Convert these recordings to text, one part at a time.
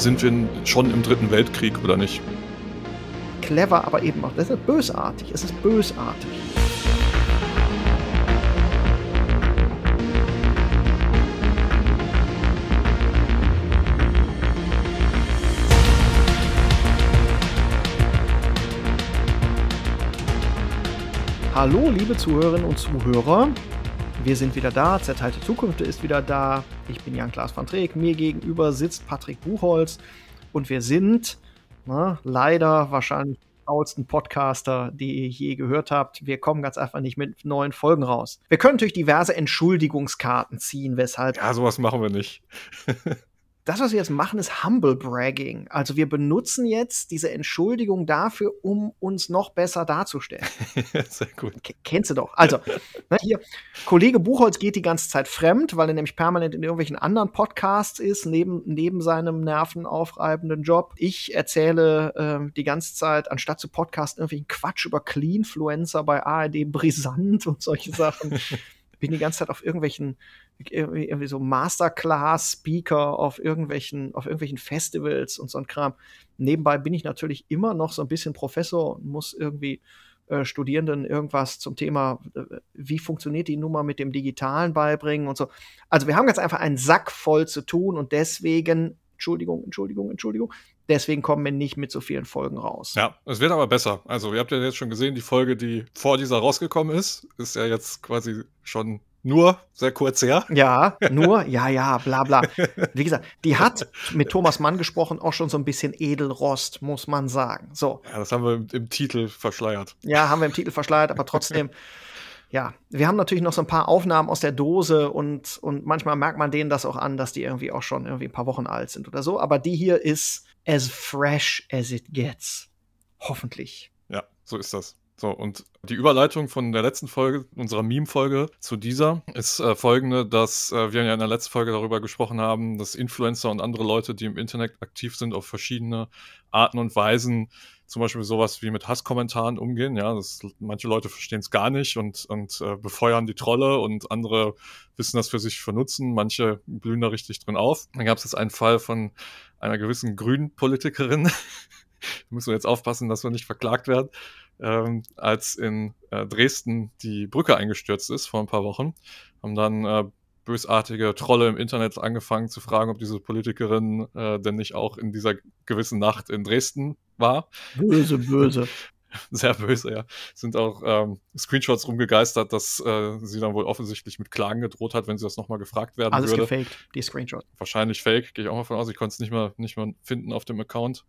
sind wir schon im Dritten Weltkrieg, oder nicht? Clever, aber eben auch. Das ist bösartig. Es ist bösartig. Hallo, liebe Zuhörerinnen und Zuhörer. Wir sind wieder da, zerteilte Zukunft ist wieder da. Ich bin Jan-Klaas van Treek, mir gegenüber sitzt Patrick Buchholz und wir sind ne, leider wahrscheinlich die faulsten Podcaster, die ihr je gehört habt. Wir kommen ganz einfach nicht mit neuen Folgen raus. Wir können natürlich diverse Entschuldigungskarten ziehen, weshalb. Ja, sowas machen wir nicht. Das, was wir jetzt machen, ist Humble Bragging. Also wir benutzen jetzt diese Entschuldigung dafür, um uns noch besser darzustellen. Sehr gut. K kennst du doch. Also, ne, hier, Kollege Buchholz geht die ganze Zeit fremd, weil er nämlich permanent in irgendwelchen anderen Podcasts ist, neben, neben seinem nervenaufreibenden Job. Ich erzähle äh, die ganze Zeit, anstatt zu Podcasten, irgendwelchen Quatsch über Cleanfluencer bei ARD Brisant und solche Sachen. Bin die ganze Zeit auf irgendwelchen irgendwie so Masterclass-Speaker auf irgendwelchen, auf irgendwelchen Festivals und so ein Kram. Nebenbei bin ich natürlich immer noch so ein bisschen Professor und muss irgendwie äh, Studierenden irgendwas zum Thema, äh, wie funktioniert die Nummer mit dem Digitalen beibringen und so. Also wir haben ganz einfach einen Sack voll zu tun und deswegen, Entschuldigung, Entschuldigung, Entschuldigung, Deswegen kommen wir nicht mit so vielen Folgen raus. Ja, es wird aber besser. Also, ihr habt ja jetzt schon gesehen, die Folge, die vor dieser rausgekommen ist, ist ja jetzt quasi schon nur, sehr kurz, her. Ja, nur, ja, ja, bla bla. Wie gesagt, die hat mit Thomas Mann gesprochen, auch schon so ein bisschen Edelrost, muss man sagen. So. Ja, das haben wir im, im Titel verschleiert. Ja, haben wir im Titel verschleiert, aber trotzdem, ja, wir haben natürlich noch so ein paar Aufnahmen aus der Dose und, und manchmal merkt man denen das auch an, dass die irgendwie auch schon irgendwie ein paar Wochen alt sind oder so. Aber die hier ist as fresh as it gets. Hoffentlich. Ja, so ist das. So, und die Überleitung von der letzten Folge, unserer Meme-Folge zu dieser, ist äh, folgende, dass äh, wir ja in der letzten Folge darüber gesprochen haben, dass Influencer und andere Leute, die im Internet aktiv sind, auf verschiedene Arten und Weisen zum Beispiel sowas wie mit Hasskommentaren umgehen. Ja, das, manche Leute verstehen es gar nicht und, und äh, befeuern die Trolle und andere wissen das für sich für Nutzen. Manche blühen da richtig drin auf. Dann gab es jetzt einen Fall von einer gewissen grünen Politikerin. müssen wir jetzt aufpassen, dass wir nicht verklagt werden ähm, als in äh, Dresden die Brücke eingestürzt ist vor ein paar Wochen. Haben dann äh, bösartige Trolle im Internet angefangen zu fragen, ob diese Politikerin äh, denn nicht auch in dieser gewissen Nacht in Dresden war. Böse, böse. Sehr böse, ja. Sind auch ähm, Screenshots rumgegeistert, dass äh, sie dann wohl offensichtlich mit Klagen gedroht hat, wenn sie das nochmal gefragt werden Alles würde. Alles gefaked, die Screenshots. Wahrscheinlich fake, gehe ich auch mal von aus. Ich konnte es nicht mal, nicht mal finden auf dem Account.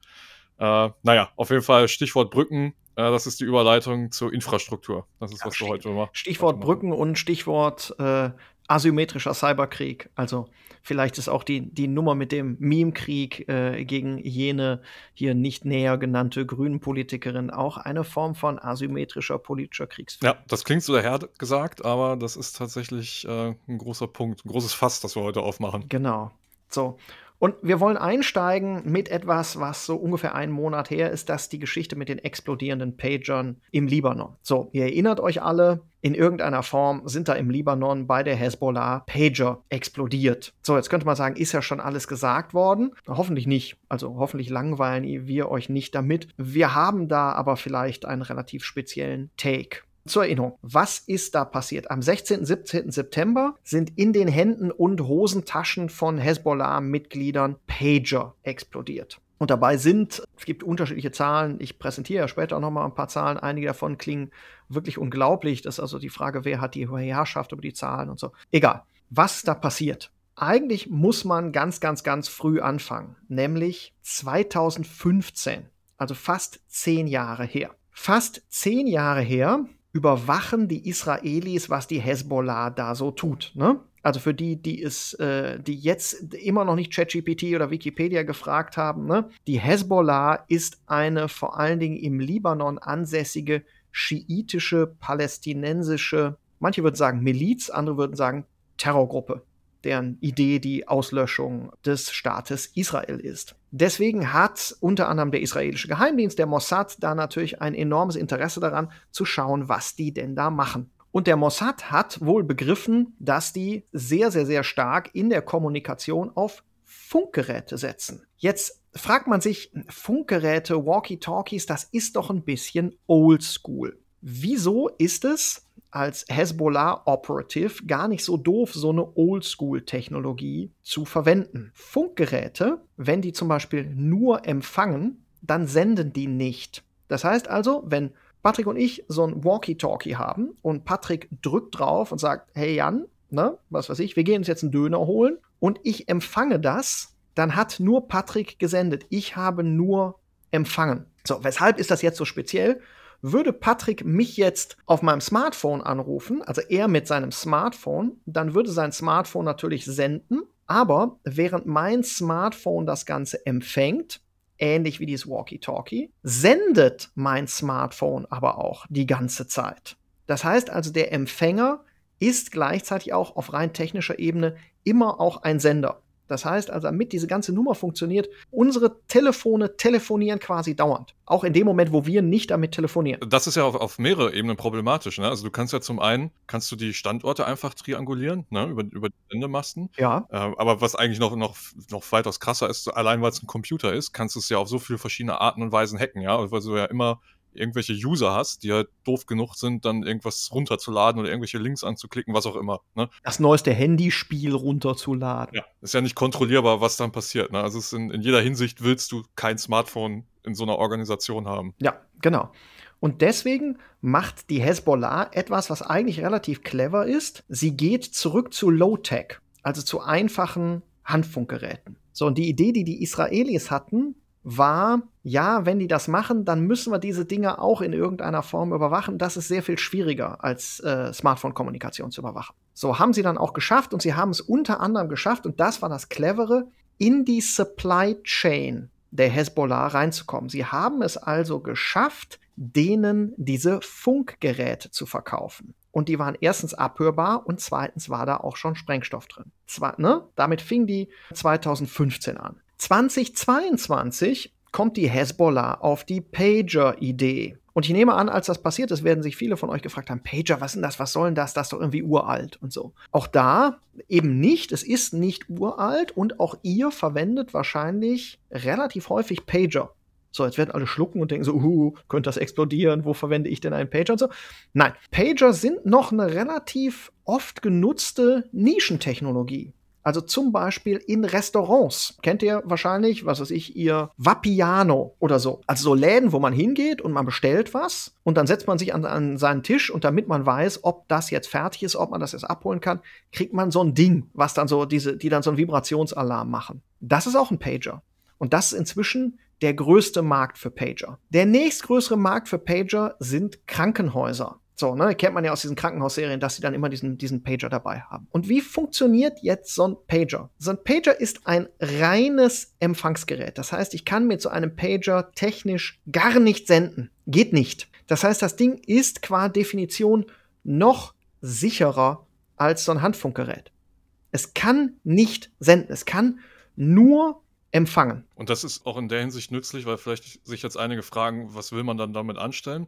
Äh, naja, auf jeden Fall Stichwort Brücken. Äh, das ist die Überleitung zur Infrastruktur. Das ist, was ja, wir heute machen. Stichwort heute Brücken und Stichwort äh, asymmetrischer Cyberkrieg. Also vielleicht ist auch die, die Nummer mit dem Meme-Krieg äh, gegen jene hier nicht näher genannte Grünen-Politikerin auch eine Form von asymmetrischer politischer Kriegsführung. Ja, das klingt so daher gesagt, aber das ist tatsächlich äh, ein großer Punkt, ein großes Fass, das wir heute aufmachen. Genau. So, und wir wollen einsteigen mit etwas, was so ungefähr einen Monat her ist, das die Geschichte mit den explodierenden Pagern im Libanon. So, ihr erinnert euch alle, in irgendeiner Form sind da im Libanon bei der Hezbollah Pager explodiert. So, jetzt könnte man sagen, ist ja schon alles gesagt worden. Hoffentlich nicht. Also hoffentlich langweilen wir euch nicht damit. Wir haben da aber vielleicht einen relativ speziellen Take. Zur Erinnerung, was ist da passiert? Am 16. 17. September sind in den Händen und Hosentaschen von Hezbollah-Mitgliedern Pager explodiert. Und dabei sind, es gibt unterschiedliche Zahlen, ich präsentiere ja später nochmal ein paar Zahlen, einige davon klingen wirklich unglaublich. Das ist also die Frage, wer hat die Herrschaft über die Zahlen und so. Egal, was ist da passiert. Eigentlich muss man ganz, ganz, ganz früh anfangen, nämlich 2015, also fast zehn Jahre her. Fast zehn Jahre her überwachen die Israelis, was die Hezbollah da so tut. Ne? Also für die, die es, äh, die jetzt immer noch nicht ChatGPT oder Wikipedia gefragt haben, ne? die Hezbollah ist eine vor allen Dingen im Libanon ansässige schiitische, palästinensische, manche würden sagen Miliz, andere würden sagen Terrorgruppe deren Idee die Auslöschung des Staates Israel ist. Deswegen hat unter anderem der israelische Geheimdienst, der Mossad, da natürlich ein enormes Interesse daran, zu schauen, was die denn da machen. Und der Mossad hat wohl begriffen, dass die sehr, sehr, sehr stark in der Kommunikation auf Funkgeräte setzen. Jetzt fragt man sich, Funkgeräte, Walkie-Talkies, das ist doch ein bisschen oldschool. Wieso ist es als Hezbollah-Operative gar nicht so doof, so eine Oldschool-Technologie zu verwenden. Funkgeräte, wenn die zum Beispiel nur empfangen, dann senden die nicht. Das heißt also, wenn Patrick und ich so ein Walkie-Talkie haben und Patrick drückt drauf und sagt, hey Jan, ne, was weiß ich, wir gehen uns jetzt einen Döner holen und ich empfange das, dann hat nur Patrick gesendet. Ich habe nur empfangen. So, weshalb ist das jetzt so speziell? Würde Patrick mich jetzt auf meinem Smartphone anrufen, also er mit seinem Smartphone, dann würde sein Smartphone natürlich senden, aber während mein Smartphone das Ganze empfängt, ähnlich wie dieses Walkie-Talkie, sendet mein Smartphone aber auch die ganze Zeit. Das heißt also, der Empfänger ist gleichzeitig auch auf rein technischer Ebene immer auch ein Sender. Das heißt also, damit diese ganze Nummer funktioniert, unsere Telefone telefonieren quasi dauernd. Auch in dem Moment, wo wir nicht damit telefonieren. Das ist ja auf, auf mehrere Ebenen problematisch. Ne? Also du kannst ja zum einen, kannst du die Standorte einfach triangulieren, ne? über, über die Sendemasten. Ja. Äh, aber was eigentlich noch, noch, noch weitaus krasser ist, allein weil es ein Computer ist, kannst du es ja auf so viele verschiedene Arten und Weisen hacken. Ja? Also, weil du ja immer irgendwelche User hast, die halt doof genug sind, dann irgendwas runterzuladen oder irgendwelche Links anzuklicken, was auch immer. Ne? Das neueste Handyspiel runterzuladen. Ja, ist ja nicht kontrollierbar, was dann passiert. Ne? Also in, in jeder Hinsicht willst du kein Smartphone in so einer Organisation haben. Ja, genau. Und deswegen macht die Hezbollah etwas, was eigentlich relativ clever ist. Sie geht zurück zu Low-Tech, also zu einfachen Handfunkgeräten. So, und die Idee, die die Israelis hatten, war, ja, wenn die das machen, dann müssen wir diese Dinge auch in irgendeiner Form überwachen. Das ist sehr viel schwieriger als äh, Smartphone-Kommunikation zu überwachen. So haben sie dann auch geschafft und sie haben es unter anderem geschafft, und das war das Clevere, in die Supply Chain der Hezbollah reinzukommen. Sie haben es also geschafft, denen diese Funkgeräte zu verkaufen. Und die waren erstens abhörbar und zweitens war da auch schon Sprengstoff drin. Zwar, ne? Damit fing die 2015 an. 2022 kommt die Hezbollah auf die Pager-Idee. Und ich nehme an, als das passiert ist, werden sich viele von euch gefragt haben, Pager, was ist das, was soll denn das, das ist doch irgendwie uralt und so. Auch da eben nicht, es ist nicht uralt und auch ihr verwendet wahrscheinlich relativ häufig Pager. So, jetzt werden alle schlucken und denken so, uh, könnte das explodieren, wo verwende ich denn einen Pager und so. Nein, Pager sind noch eine relativ oft genutzte Nischentechnologie. Also zum Beispiel in Restaurants. Kennt ihr wahrscheinlich, was weiß ich, ihr Vapiano oder so. Also so Läden, wo man hingeht und man bestellt was und dann setzt man sich an, an seinen Tisch und damit man weiß, ob das jetzt fertig ist, ob man das jetzt abholen kann, kriegt man so ein Ding, was dann so diese, die dann so einen Vibrationsalarm machen. Das ist auch ein Pager. Und das ist inzwischen der größte Markt für Pager. Der nächstgrößere Markt für Pager sind Krankenhäuser. So, ne, kennt man ja aus diesen Krankenhausserien, dass sie dann immer diesen, diesen Pager dabei haben. Und wie funktioniert jetzt so ein Pager? So ein Pager ist ein reines Empfangsgerät. Das heißt, ich kann mit so einem Pager technisch gar nicht senden. Geht nicht. Das heißt, das Ding ist qua Definition noch sicherer als so ein Handfunkgerät. Es kann nicht senden. Es kann nur empfangen. Und das ist auch in der Hinsicht nützlich, weil vielleicht sich jetzt einige fragen, was will man dann damit anstellen?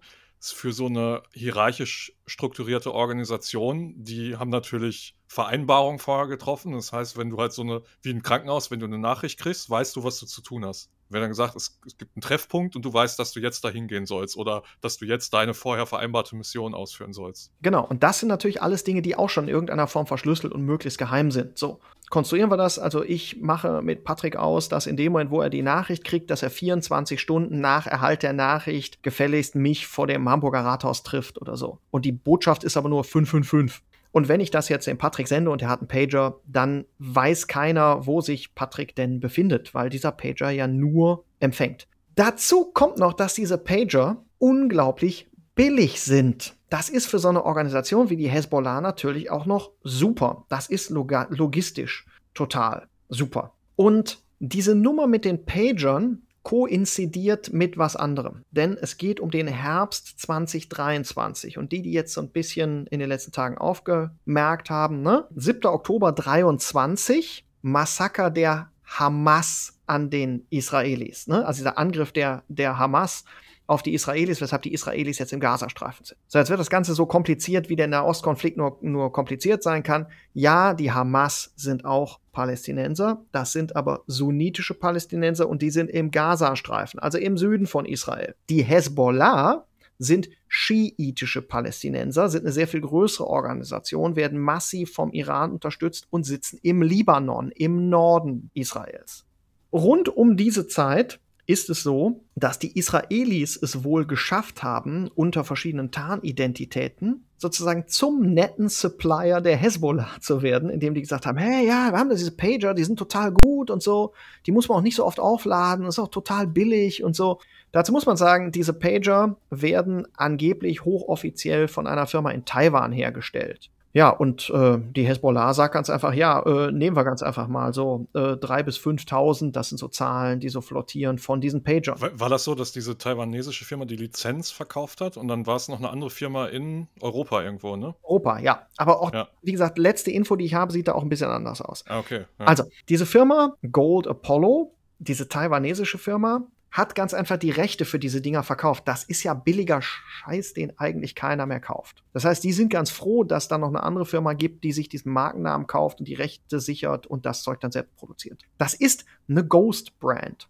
für so eine hierarchisch strukturierte Organisation, die haben natürlich Vereinbarungen vorher getroffen. Das heißt, wenn du halt so eine, wie ein Krankenhaus, wenn du eine Nachricht kriegst, weißt du, was du zu tun hast. Wenn dann gesagt, es, es gibt einen Treffpunkt und du weißt, dass du jetzt dahin gehen sollst oder dass du jetzt deine vorher vereinbarte Mission ausführen sollst. Genau, und das sind natürlich alles Dinge, die auch schon in irgendeiner Form verschlüsselt und möglichst geheim sind. So konstruieren wir das. Also ich mache mit Patrick aus, dass in dem Moment, wo er die Nachricht kriegt, dass er 24 Stunden nach Erhalt der Nachricht gefälligst mich vor dem Hamburger Rathaus trifft oder so. Und die Botschaft ist aber nur 555. Und wenn ich das jetzt dem Patrick sende und er hat einen Pager, dann weiß keiner, wo sich Patrick denn befindet, weil dieser Pager ja nur empfängt. Dazu kommt noch, dass diese Pager unglaublich billig sind. Das ist für so eine Organisation wie die Hezbollah natürlich auch noch super. Das ist log logistisch total super. Und diese Nummer mit den Pagern koinzidiert mit was anderem. Denn es geht um den Herbst 2023. Und die, die jetzt so ein bisschen in den letzten Tagen aufgemerkt haben, ne? 7. Oktober 23, Massaker der Hamas an den Israelis. Ne? Also dieser Angriff der, der Hamas auf die Israelis, weshalb die Israelis jetzt im Gazastreifen sind. So, jetzt wird das Ganze so kompliziert, wie der Nahostkonflikt nur, nur kompliziert sein kann. Ja, die Hamas sind auch Palästinenser, das sind aber sunnitische Palästinenser und die sind im Gazastreifen, also im Süden von Israel. Die Hezbollah, sind schiitische Palästinenser, sind eine sehr viel größere Organisation, werden massiv vom Iran unterstützt und sitzen im Libanon, im Norden Israels. Rund um diese Zeit ist es so, dass die Israelis es wohl geschafft haben, unter verschiedenen Tarnidentitäten sozusagen zum netten Supplier der Hezbollah zu werden, indem die gesagt haben, hey, ja, wir haben da diese Pager, die sind total gut und so, die muss man auch nicht so oft aufladen, ist auch total billig und so. Dazu muss man sagen, diese Pager werden angeblich hochoffiziell von einer Firma in Taiwan hergestellt. Ja, und äh, die Hezbollah sagt ganz einfach, ja, äh, nehmen wir ganz einfach mal so äh, 3.000 bis 5.000, das sind so Zahlen, die so flottieren von diesen Pager. War, war, das so, dass diese taiwanesische Firma die Lizenz verkauft hat und dann war es noch eine andere Firma in Europa irgendwo, ne? Europa, ja. Aber auch, ja. wie gesagt, letzte Info, die ich habe, sieht da auch ein bisschen anders aus. Ah, okay. Ja. Also, diese Firma Gold Apollo, diese taiwanesische Firma, hat ganz einfach die Rechte für diese Dinger verkauft. Das ist ja billiger Scheiß, den eigentlich keiner mehr kauft. Das heißt, die sind ganz froh, dass da noch eine andere Firma gibt, die sich diesen Markennamen kauft und die Rechte sichert und das Zeug dann selbst produziert. Das ist eine Ghost Brand.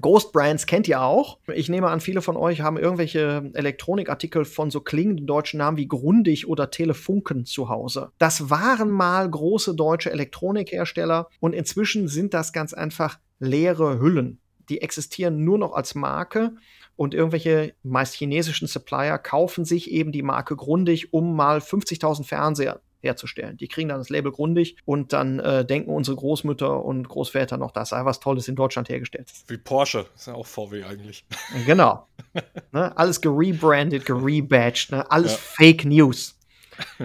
Ghost Brands kennt ihr auch. Ich nehme an, viele von euch haben irgendwelche Elektronikartikel von so klingenden deutschen Namen wie Grundig oder Telefunken zu Hause. Das waren mal große deutsche Elektronikhersteller und inzwischen sind das ganz einfach leere Hüllen die existieren nur noch als Marke und irgendwelche meist chinesischen Supplier kaufen sich eben die Marke Grundig, um mal 50.000 Fernseher herzustellen. Die kriegen dann das Label Grundig und dann äh, denken unsere Großmütter und Großväter noch, das sei was Tolles in Deutschland hergestellt. Wie Porsche, ist ja auch VW eigentlich. Genau. ne? Alles gerebrandet, gerebadged, ne? alles ja. Fake News.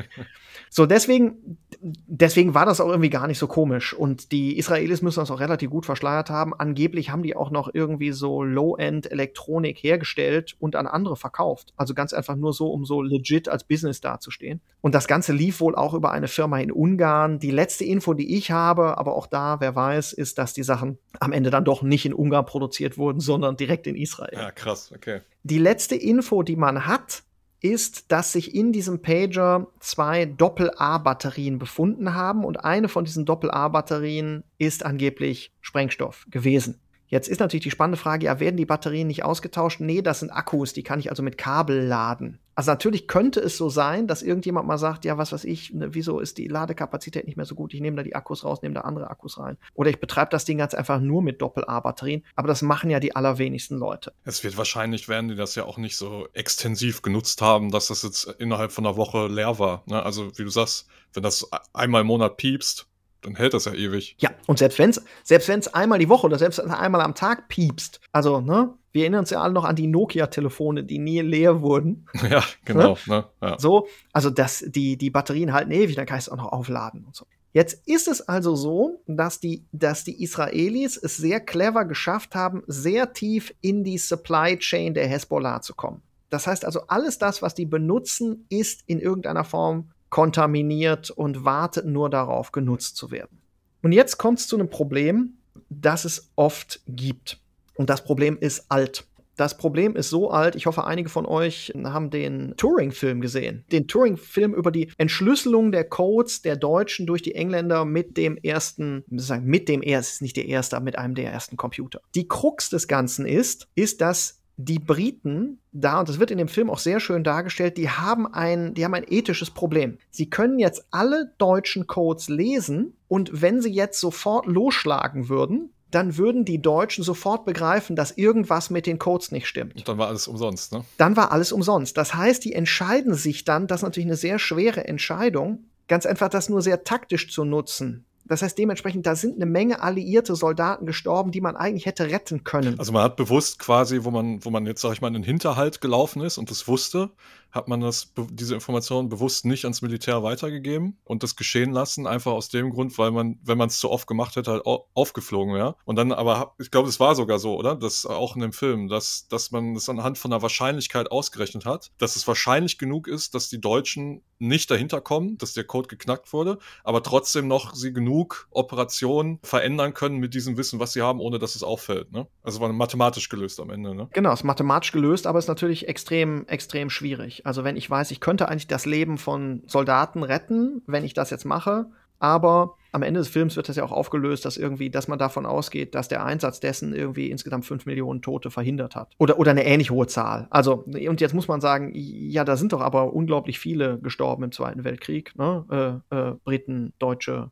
So, deswegen, deswegen war das auch irgendwie gar nicht so komisch. Und die Israelis müssen das auch relativ gut verschleiert haben. Angeblich haben die auch noch irgendwie so Low-End-Elektronik hergestellt und an andere verkauft. Also ganz einfach nur so, um so legit als Business dazustehen. Und das Ganze lief wohl auch über eine Firma in Ungarn. Die letzte Info, die ich habe, aber auch da, wer weiß, ist, dass die Sachen am Ende dann doch nicht in Ungarn produziert wurden, sondern direkt in Israel. Ja, ah, krass, okay. Die letzte Info, die man hat, ist, dass sich in diesem Pager zwei Doppel-A-Batterien befunden haben und eine von diesen Doppel-A-Batterien ist angeblich Sprengstoff gewesen. Jetzt ist natürlich die spannende Frage, ja, werden die Batterien nicht ausgetauscht? Nee, das sind Akkus, die kann ich also mit Kabel laden. Also natürlich könnte es so sein, dass irgendjemand mal sagt, ja, was weiß ich, ne, wieso ist die Ladekapazität nicht mehr so gut? Ich nehme da die Akkus raus, nehme da andere Akkus rein. Oder ich betreibe das Ding ganz einfach nur mit Doppel-A-Batterien. Aber das machen ja die allerwenigsten Leute. Es wird wahrscheinlich, werden die das ja auch nicht so extensiv genutzt haben, dass das jetzt innerhalb von einer Woche leer war. Ne? Also wie du sagst, wenn das einmal im Monat piepst, dann hält das ja ewig. Ja, und selbst wenn es selbst wenn's einmal die Woche oder selbst einmal am Tag piepst, also, ne, wir erinnern uns ja alle noch an die Nokia-Telefone, die nie leer wurden. Ja, genau. Ne? Ne? Ja. So, also das, die, die Batterien halten ewig, dann kann ich es auch noch aufladen und so. Jetzt ist es also so, dass die, dass die Israelis es sehr clever geschafft haben, sehr tief in die Supply Chain der Hezbollah zu kommen. Das heißt also, alles das, was die benutzen, ist in irgendeiner Form kontaminiert und wartet nur darauf, genutzt zu werden. Und jetzt kommt es zu einem Problem, das es oft gibt. Und das Problem ist alt. Das Problem ist so alt, ich hoffe, einige von euch haben den Turing-Film gesehen. Den Turing-Film über die Entschlüsselung der Codes der Deutschen durch die Engländer mit dem ersten, sagen, mit dem ersten, nicht der erste, aber mit einem der ersten Computer. Die Krux des Ganzen ist, ist, dass die Briten da, und das wird in dem Film auch sehr schön dargestellt, die haben ein, die haben ein ethisches Problem. Sie können jetzt alle deutschen Codes lesen und wenn sie jetzt sofort losschlagen würden, dann würden die Deutschen sofort begreifen, dass irgendwas mit den Codes nicht stimmt. Und dann war alles umsonst, ne? Dann war alles umsonst. Das heißt, die entscheiden sich dann, das ist natürlich eine sehr schwere Entscheidung, ganz einfach das nur sehr taktisch zu nutzen. Das heißt, dementsprechend, da sind eine Menge alliierte Soldaten gestorben, die man eigentlich hätte retten können. Also man hat bewusst quasi, wo man, wo man jetzt, sag ich mal, in den Hinterhalt gelaufen ist und das wusste, hat man das, diese Information bewusst nicht ans Militär weitergegeben und das geschehen lassen, einfach aus dem Grund, weil man, wenn man es zu oft gemacht hätte, halt aufgeflogen wäre. Und dann aber, ich glaube, es war sogar so, oder? Das äh, auch in dem Film, dass, dass man es das anhand von einer Wahrscheinlichkeit ausgerechnet hat, dass es wahrscheinlich genug ist, dass die Deutschen nicht dahinter kommen, dass der Code geknackt wurde, aber trotzdem noch sie genug Operationen verändern können mit diesem Wissen, was sie haben, ohne dass es auffällt. Ne? Also war mathematisch gelöst am Ende. Ne? Genau, es ist mathematisch gelöst, aber es ist natürlich extrem, extrem schwierig. Also wenn ich weiß, ich könnte eigentlich das Leben von Soldaten retten, wenn ich das jetzt mache, aber am Ende des Films wird das ja auch aufgelöst, dass irgendwie, dass man davon ausgeht, dass der Einsatz dessen irgendwie insgesamt fünf Millionen Tote verhindert hat. Oder, oder eine ähnlich hohe Zahl. Also, und jetzt muss man sagen, ja, da sind doch aber unglaublich viele gestorben im Zweiten Weltkrieg, ne? äh, äh, Briten, Deutsche,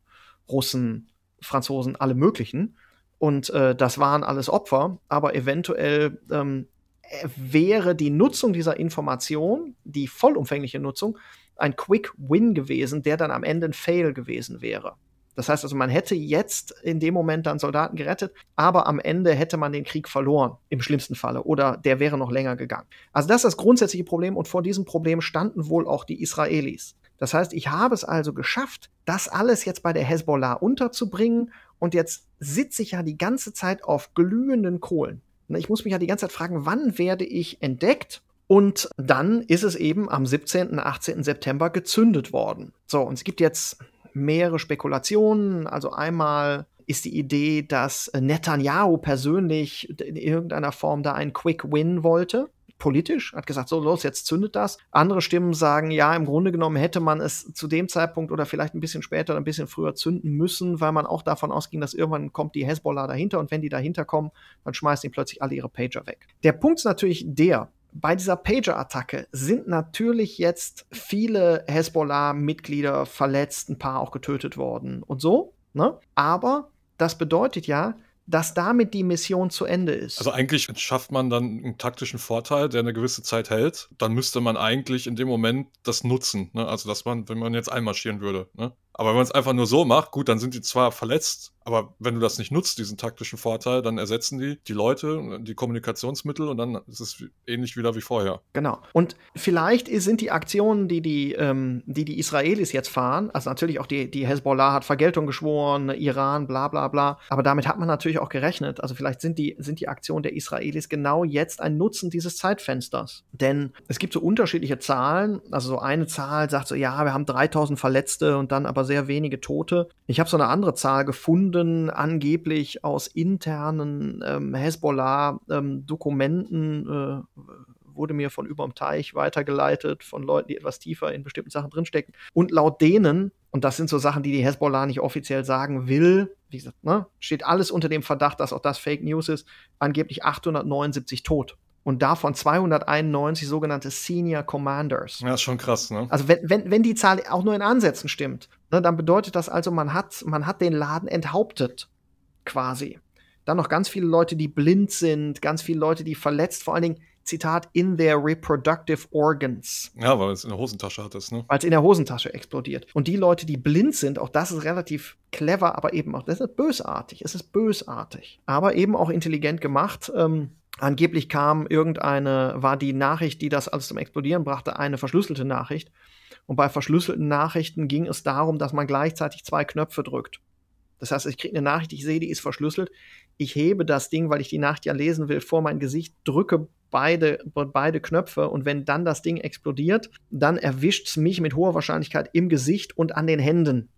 Russen, Franzosen, alle möglichen. Und äh, das waren alles Opfer, aber eventuell ähm, wäre die Nutzung dieser Information, die vollumfängliche Nutzung, ein Quick Win gewesen, der dann am Ende ein Fail gewesen wäre. Das heißt also, man hätte jetzt in dem Moment dann Soldaten gerettet, aber am Ende hätte man den Krieg verloren, im schlimmsten Falle, oder der wäre noch länger gegangen. Also das ist das grundsätzliche Problem und vor diesem Problem standen wohl auch die Israelis. Das heißt, ich habe es also geschafft, das alles jetzt bei der Hezbollah unterzubringen und jetzt sitze ich ja die ganze Zeit auf glühenden Kohlen. Ne, ich muss mich ja die ganze Zeit fragen, wann werde ich entdeckt? Und dann ist es eben am 17., und 18. September gezündet worden. So, und es gibt jetzt mehrere Spekulationen. Also einmal ist die Idee, dass Netanyahu persönlich in irgendeiner Form da einen Quick Win wollte politisch, hat gesagt, so los, jetzt zündet das. Andere Stimmen sagen, ja, im Grunde genommen hätte man es zu dem Zeitpunkt oder vielleicht ein bisschen später oder ein bisschen früher zünden müssen, weil man auch davon ausging, dass irgendwann kommt die Hezbollah dahinter und wenn die dahinter kommen, dann schmeißen die plötzlich alle ihre Pager weg. Der Punkt ist natürlich der, bei dieser Pager-Attacke sind natürlich jetzt viele Hezbollah-Mitglieder verletzt, ein paar auch getötet worden und so. Ne? Aber das bedeutet ja, dass damit die Mission zu Ende ist. Also eigentlich schafft man dann einen taktischen Vorteil, der eine gewisse Zeit hält. Dann müsste man eigentlich in dem Moment das nutzen. Ne? Also dass man, wenn man jetzt einmarschieren würde. Ne? Aber wenn man es einfach nur so macht, gut, dann sind die zwar verletzt, aber wenn du das nicht nutzt, diesen taktischen Vorteil, dann ersetzen die die Leute, die Kommunikationsmittel und dann ist es ähnlich wieder wie vorher. Genau. Und vielleicht sind die Aktionen, die die, ähm, die, die Israelis jetzt fahren, also natürlich auch die, die Hezbollah hat Vergeltung geschworen, Iran, bla bla bla, aber damit hat man natürlich auch gerechnet. Also vielleicht sind die, sind die Aktionen der Israelis genau jetzt ein Nutzen dieses Zeitfensters. Denn es gibt so unterschiedliche Zahlen, also so eine Zahl sagt so, ja, wir haben 3000 Verletzte und dann aber sehr wenige Tote. Ich habe so eine andere Zahl gefunden, angeblich aus internen ähm, Hezbollah-Dokumenten. Ähm, äh, wurde mir von überm Teich weitergeleitet von Leuten, die etwas tiefer in bestimmten Sachen drinstecken. Und laut denen, und das sind so Sachen, die die Hezbollah nicht offiziell sagen will, wie gesagt, ne, steht alles unter dem Verdacht, dass auch das Fake News ist, angeblich 879 tot. Und davon 291 sogenannte Senior Commanders. Ja, ist schon krass, ne? Also wenn, wenn, wenn die Zahl auch nur in Ansätzen stimmt, Ne, dann bedeutet das also, man hat, man hat den Laden enthauptet, quasi. Dann noch ganz viele Leute, die blind sind, ganz viele Leute, die verletzt, vor allen Dingen, Zitat, in their reproductive organs. Ja, weil es in der Hosentasche hattest, ne? Weil es in der Hosentasche explodiert. Und die Leute, die blind sind, auch das ist relativ clever, aber eben auch, das ist bösartig, es ist bösartig. Aber eben auch intelligent gemacht. Ähm, angeblich kam irgendeine, war die Nachricht, die das alles zum Explodieren brachte, eine verschlüsselte Nachricht. Und bei verschlüsselten Nachrichten ging es darum, dass man gleichzeitig zwei Knöpfe drückt. Das heißt, ich kriege eine Nachricht, ich sehe, die ist verschlüsselt. Ich hebe das Ding, weil ich die Nacht ja lesen will, vor mein Gesicht, drücke beide, beide Knöpfe und wenn dann das Ding explodiert, dann erwischt es mich mit hoher Wahrscheinlichkeit im Gesicht und an den Händen.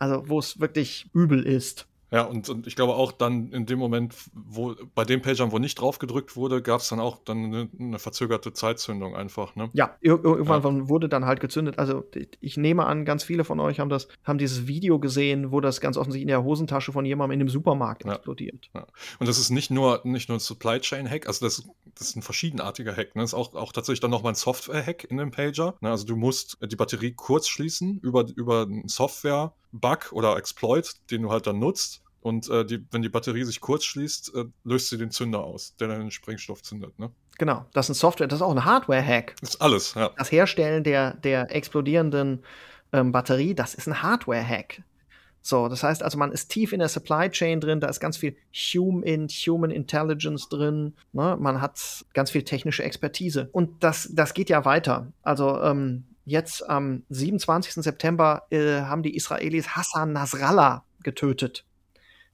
Also wo es wirklich übel ist. Ja, und, und ich glaube auch dann in dem Moment, wo bei den Pagern, wo nicht drauf gedrückt wurde, gab es dann auch dann eine, eine, verzögerte Zeitzündung einfach, ne? Ja, irgendwann ja. wurde dann halt gezündet. Also ich nehme an, ganz viele von euch haben das, haben dieses Video gesehen, wo das ganz offensichtlich in der Hosentasche von jemandem in dem Supermarkt ja. explodiert. Ja. Und das ist nicht nur, nicht nur ein Supply Chain Hack, also das, das ist ein verschiedenartiger Hack, ne? Das ist auch, auch tatsächlich dann nochmal ein Software Hack in dem Pager, ne? Also du musst die Batterie kurz schließen über, über Software Bug oder Exploit, den du halt dann nutzt und äh, die, wenn die Batterie sich kurz schließt, äh, löst sie den Zünder aus, der dann den Sprengstoff zündet. Ne? Genau, das ist ein Software, das ist auch ein Hardware-Hack. Das Ist alles, ja. Das Herstellen der, der explodierenden ähm, Batterie, das ist ein Hardware-Hack. So, das heißt also, man ist tief in der Supply Chain drin, da ist ganz viel Human, Human Intelligence drin, ne? man hat ganz viel technische Expertise. Und das, das geht ja weiter. Also ähm, jetzt am 27. September äh, haben die Israelis Hassan Nasrallah getötet.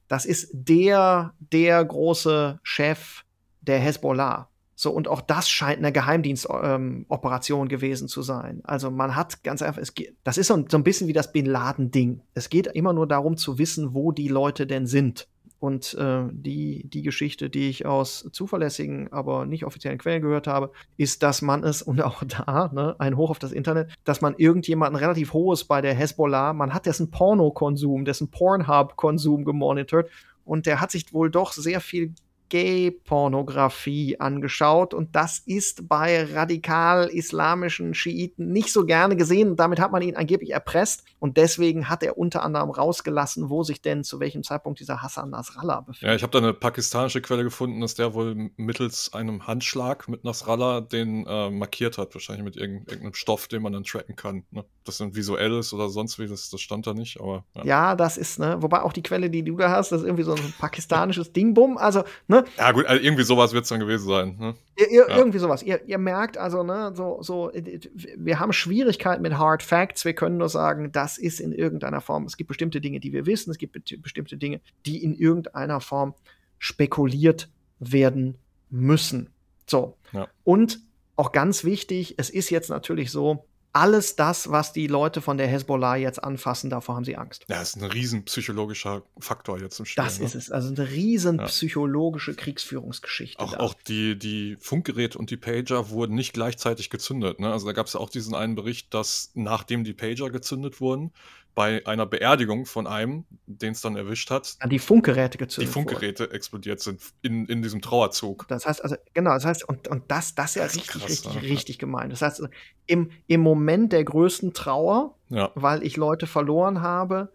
Das ist der, der große Chef der Hezbollah. So, und auch das scheint eine Geheimdienstoperation ähm, gewesen zu sein. Also man hat ganz einfach, es geht, das ist so ein, so ein bisschen wie das Bin Laden-Ding. Es geht immer nur darum zu wissen, wo die Leute denn sind. Und äh, die, die Geschichte, die ich aus zuverlässigen, aber nicht offiziellen Quellen gehört habe, ist, dass man es, und auch da, ne, ein Hoch auf das Internet, dass man irgendjemanden relativ hohes bei der Hezbollah, man hat dessen Pornokonsum, dessen Pornhub-Konsum gemonitort und der hat sich wohl doch sehr viel Gay-Pornografie angeschaut und das ist bei radikal islamischen Schiiten nicht so gerne gesehen. Damit hat man ihn angeblich erpresst und deswegen hat er unter anderem rausgelassen, wo sich denn zu welchem Zeitpunkt dieser Hassan Nasrallah befindet. Ja, ich habe da eine pakistanische Quelle gefunden, dass der wohl mittels einem Handschlag mit Nasrallah den äh, markiert hat, wahrscheinlich mit irgendeinem Stoff, den man dann tracken kann. Ne? Das ein visuelles oder sonst wie, das, das stand da nicht, aber. Ja. ja, das ist, ne, wobei auch die Quelle, die du da hast, das ist irgendwie so ein pakistanisches Ding, bumm. Also, ne, ne? Ja, gut, also irgendwie sowas wird es dann gewesen sein. Ne? Ir ir ja. Irgendwie sowas. Ihr, ihr merkt also, ne, so, so, äh, wir haben Schwierigkeiten mit Hard Facts. Wir können nur sagen, das ist in irgendeiner Form. Es gibt bestimmte Dinge, die wir wissen. Es gibt bestimmte Dinge, die in irgendeiner Form spekuliert werden müssen. So. Ja. Und auch ganz wichtig, es ist jetzt natürlich so, alles das, was die Leute von der Hezbollah jetzt anfassen, davor haben sie Angst. Ja, das ist ein riesen psychologischer Faktor jetzt im Spiel. Das ne? ist es. Also eine riesen ja. psychologische Kriegsführungsgeschichte. Auch, auch, die, die Funkgeräte und die Pager wurden nicht gleichzeitig gezündet. Ne? Also da gab es auch diesen einen Bericht, dass nachdem die Pager gezündet wurden, bei einer Beerdigung von einem, den es dann erwischt hat. an die Funkgeräte gezündet. Die Funkgeräte wurde. explodiert sind in, in diesem Trauerzug. Das heißt also, genau, das heißt, und, und das, das ist ja das ist richtig, krass, richtig, ja. Ne? richtig gemeint. Das heißt, im, im Moment der größten Trauer, ja. weil ich Leute verloren habe,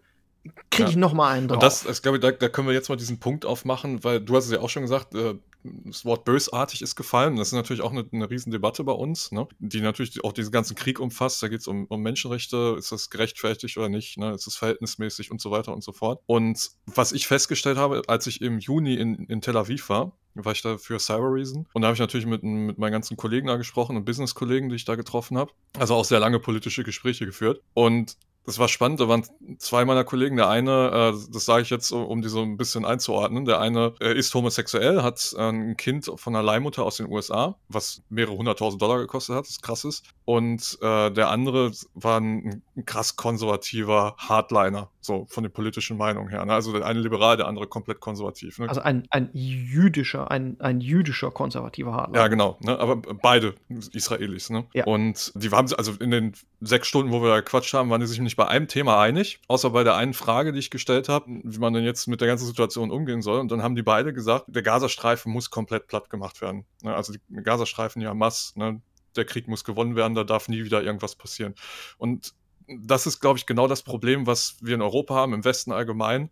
kriege ich ja. nochmal einen drauf. Und das, ich glaube, da, da, können wir jetzt mal diesen Punkt aufmachen, weil du hast es ja auch schon gesagt, äh, das Wort bösartig ist gefallen. Das ist natürlich auch eine, eine Riesendebatte bei uns, ne? die natürlich auch diesen ganzen Krieg umfasst. Da geht es um, um, Menschenrechte, ist das gerechtfertigt oder nicht, ne? ist das verhältnismäßig und so weiter und so fort. Und was ich festgestellt habe, als ich im Juni in, in Tel Aviv war, war ich da für Cyber Reason. Und da habe ich natürlich mit, mit meinen ganzen Kollegen da gesprochen und Business-Kollegen, die ich da getroffen habe. Also auch sehr lange politische Gespräche geführt. Und das war spannend, da waren zwei meiner Kollegen. Der eine, äh, das sage ich jetzt, um die so ein bisschen einzuordnen, der eine äh, ist homosexuell, hat ein Kind von einer Leihmutter aus den USA, was mehrere hunderttausend Dollar gekostet hat, das krass ist. Und äh, der andere war ein, ein, krass konservativer Hardliner, so von den politischen Meinungen her. Ne? Also der eine liberal, der andere komplett konservativ. Ne? Also ein, ein jüdischer, ein, ein jüdischer konservativer Hardliner. Ja, genau. Ne? Aber beide Israelis. Ne? Ja. Und die haben, also in den sechs Stunden, wo wir da gequatscht haben, waren die sich nicht nicht bei einem Thema einig, außer bei der einen Frage, die ich gestellt habe, wie man denn jetzt mit der ganzen Situation umgehen soll. Und dann haben die beide gesagt, der Gazastreifen muss komplett platt gemacht werden. Ne, also die Gazastreifen, ja, Mass, ne? der Krieg muss gewonnen werden, da darf nie wieder irgendwas passieren. Und das ist, glaube ich, genau das Problem, was wir in Europa haben, im Westen allgemein,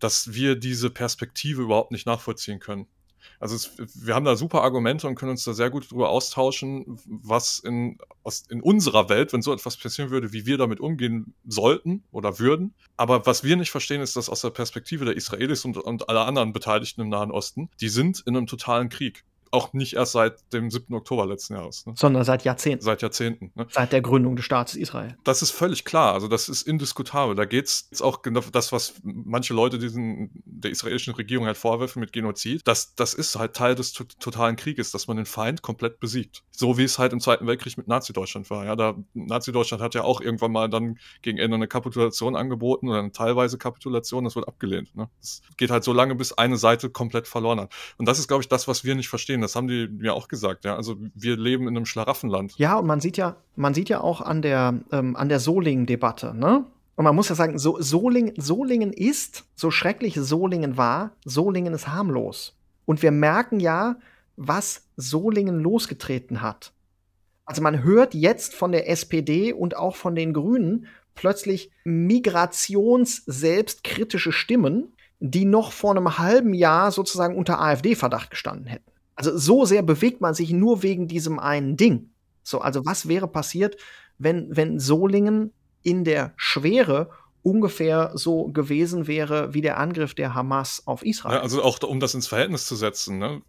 dass wir diese Perspektive überhaupt nicht nachvollziehen können. Also es, wir haben da super Argumente und können uns da sehr gut drüber austauschen, was in, aus, in unserer Welt, wenn so etwas passieren würde, wie wir damit umgehen sollten oder würden. Aber was wir nicht verstehen, ist, dass aus der Perspektive der Israelis und, und aller anderen Beteiligten im Nahen Osten, die sind in einem totalen Krieg auch nicht erst seit dem 7. Oktober letzten Jahres. Ne? Sondern seit Jahrzehnten. Seit Jahrzehnten. Ne? Seit der Gründung des Staates Israel. Das ist völlig klar. Also das ist indiskutabel. Da geht es auch genau das, was manche Leute diesen, der israelischen Regierung halt vorwerfen mit Genozid. Das, das ist halt Teil des to totalen Krieges, dass man den Feind komplett besiegt. So wie es halt im Zweiten Weltkrieg mit Nazi-Deutschland war. Ja? Da, Nazi-Deutschland hat ja auch irgendwann mal dann gegen Ende eine Kapitulation angeboten oder eine teilweise Kapitulation. Das wurde abgelehnt. Ne? Das geht halt so lange, bis eine Seite komplett verloren hat. Und das ist, glaube ich, das, was wir nicht verstehen verstehen. Das haben die mir auch gesagt. Ja? Also wir leben in einem Schlaraffenland. Ja, und man sieht ja, man sieht ja auch an der, ähm, an der Solingen-Debatte, ne? Und man muss ja sagen, so, Soling, Solingen ist, so schrecklich Solingen war, Solingen ist harmlos. Und wir merken ja, was Solingen losgetreten hat. Also man hört jetzt von der SPD und auch von den Grünen plötzlich migrationsselbstkritische Stimmen, die noch vor einem halben Jahr sozusagen unter AfD-Verdacht gestanden hätten. Also so sehr bewegt man sich nur wegen diesem einen Ding. So, also was wäre passiert, wenn, wenn Solingen in der Schwere ungefähr so gewesen wäre wie der Angriff der Hamas auf Israel. Ja, also auch um das ins Verhältnis zu setzen. Ne?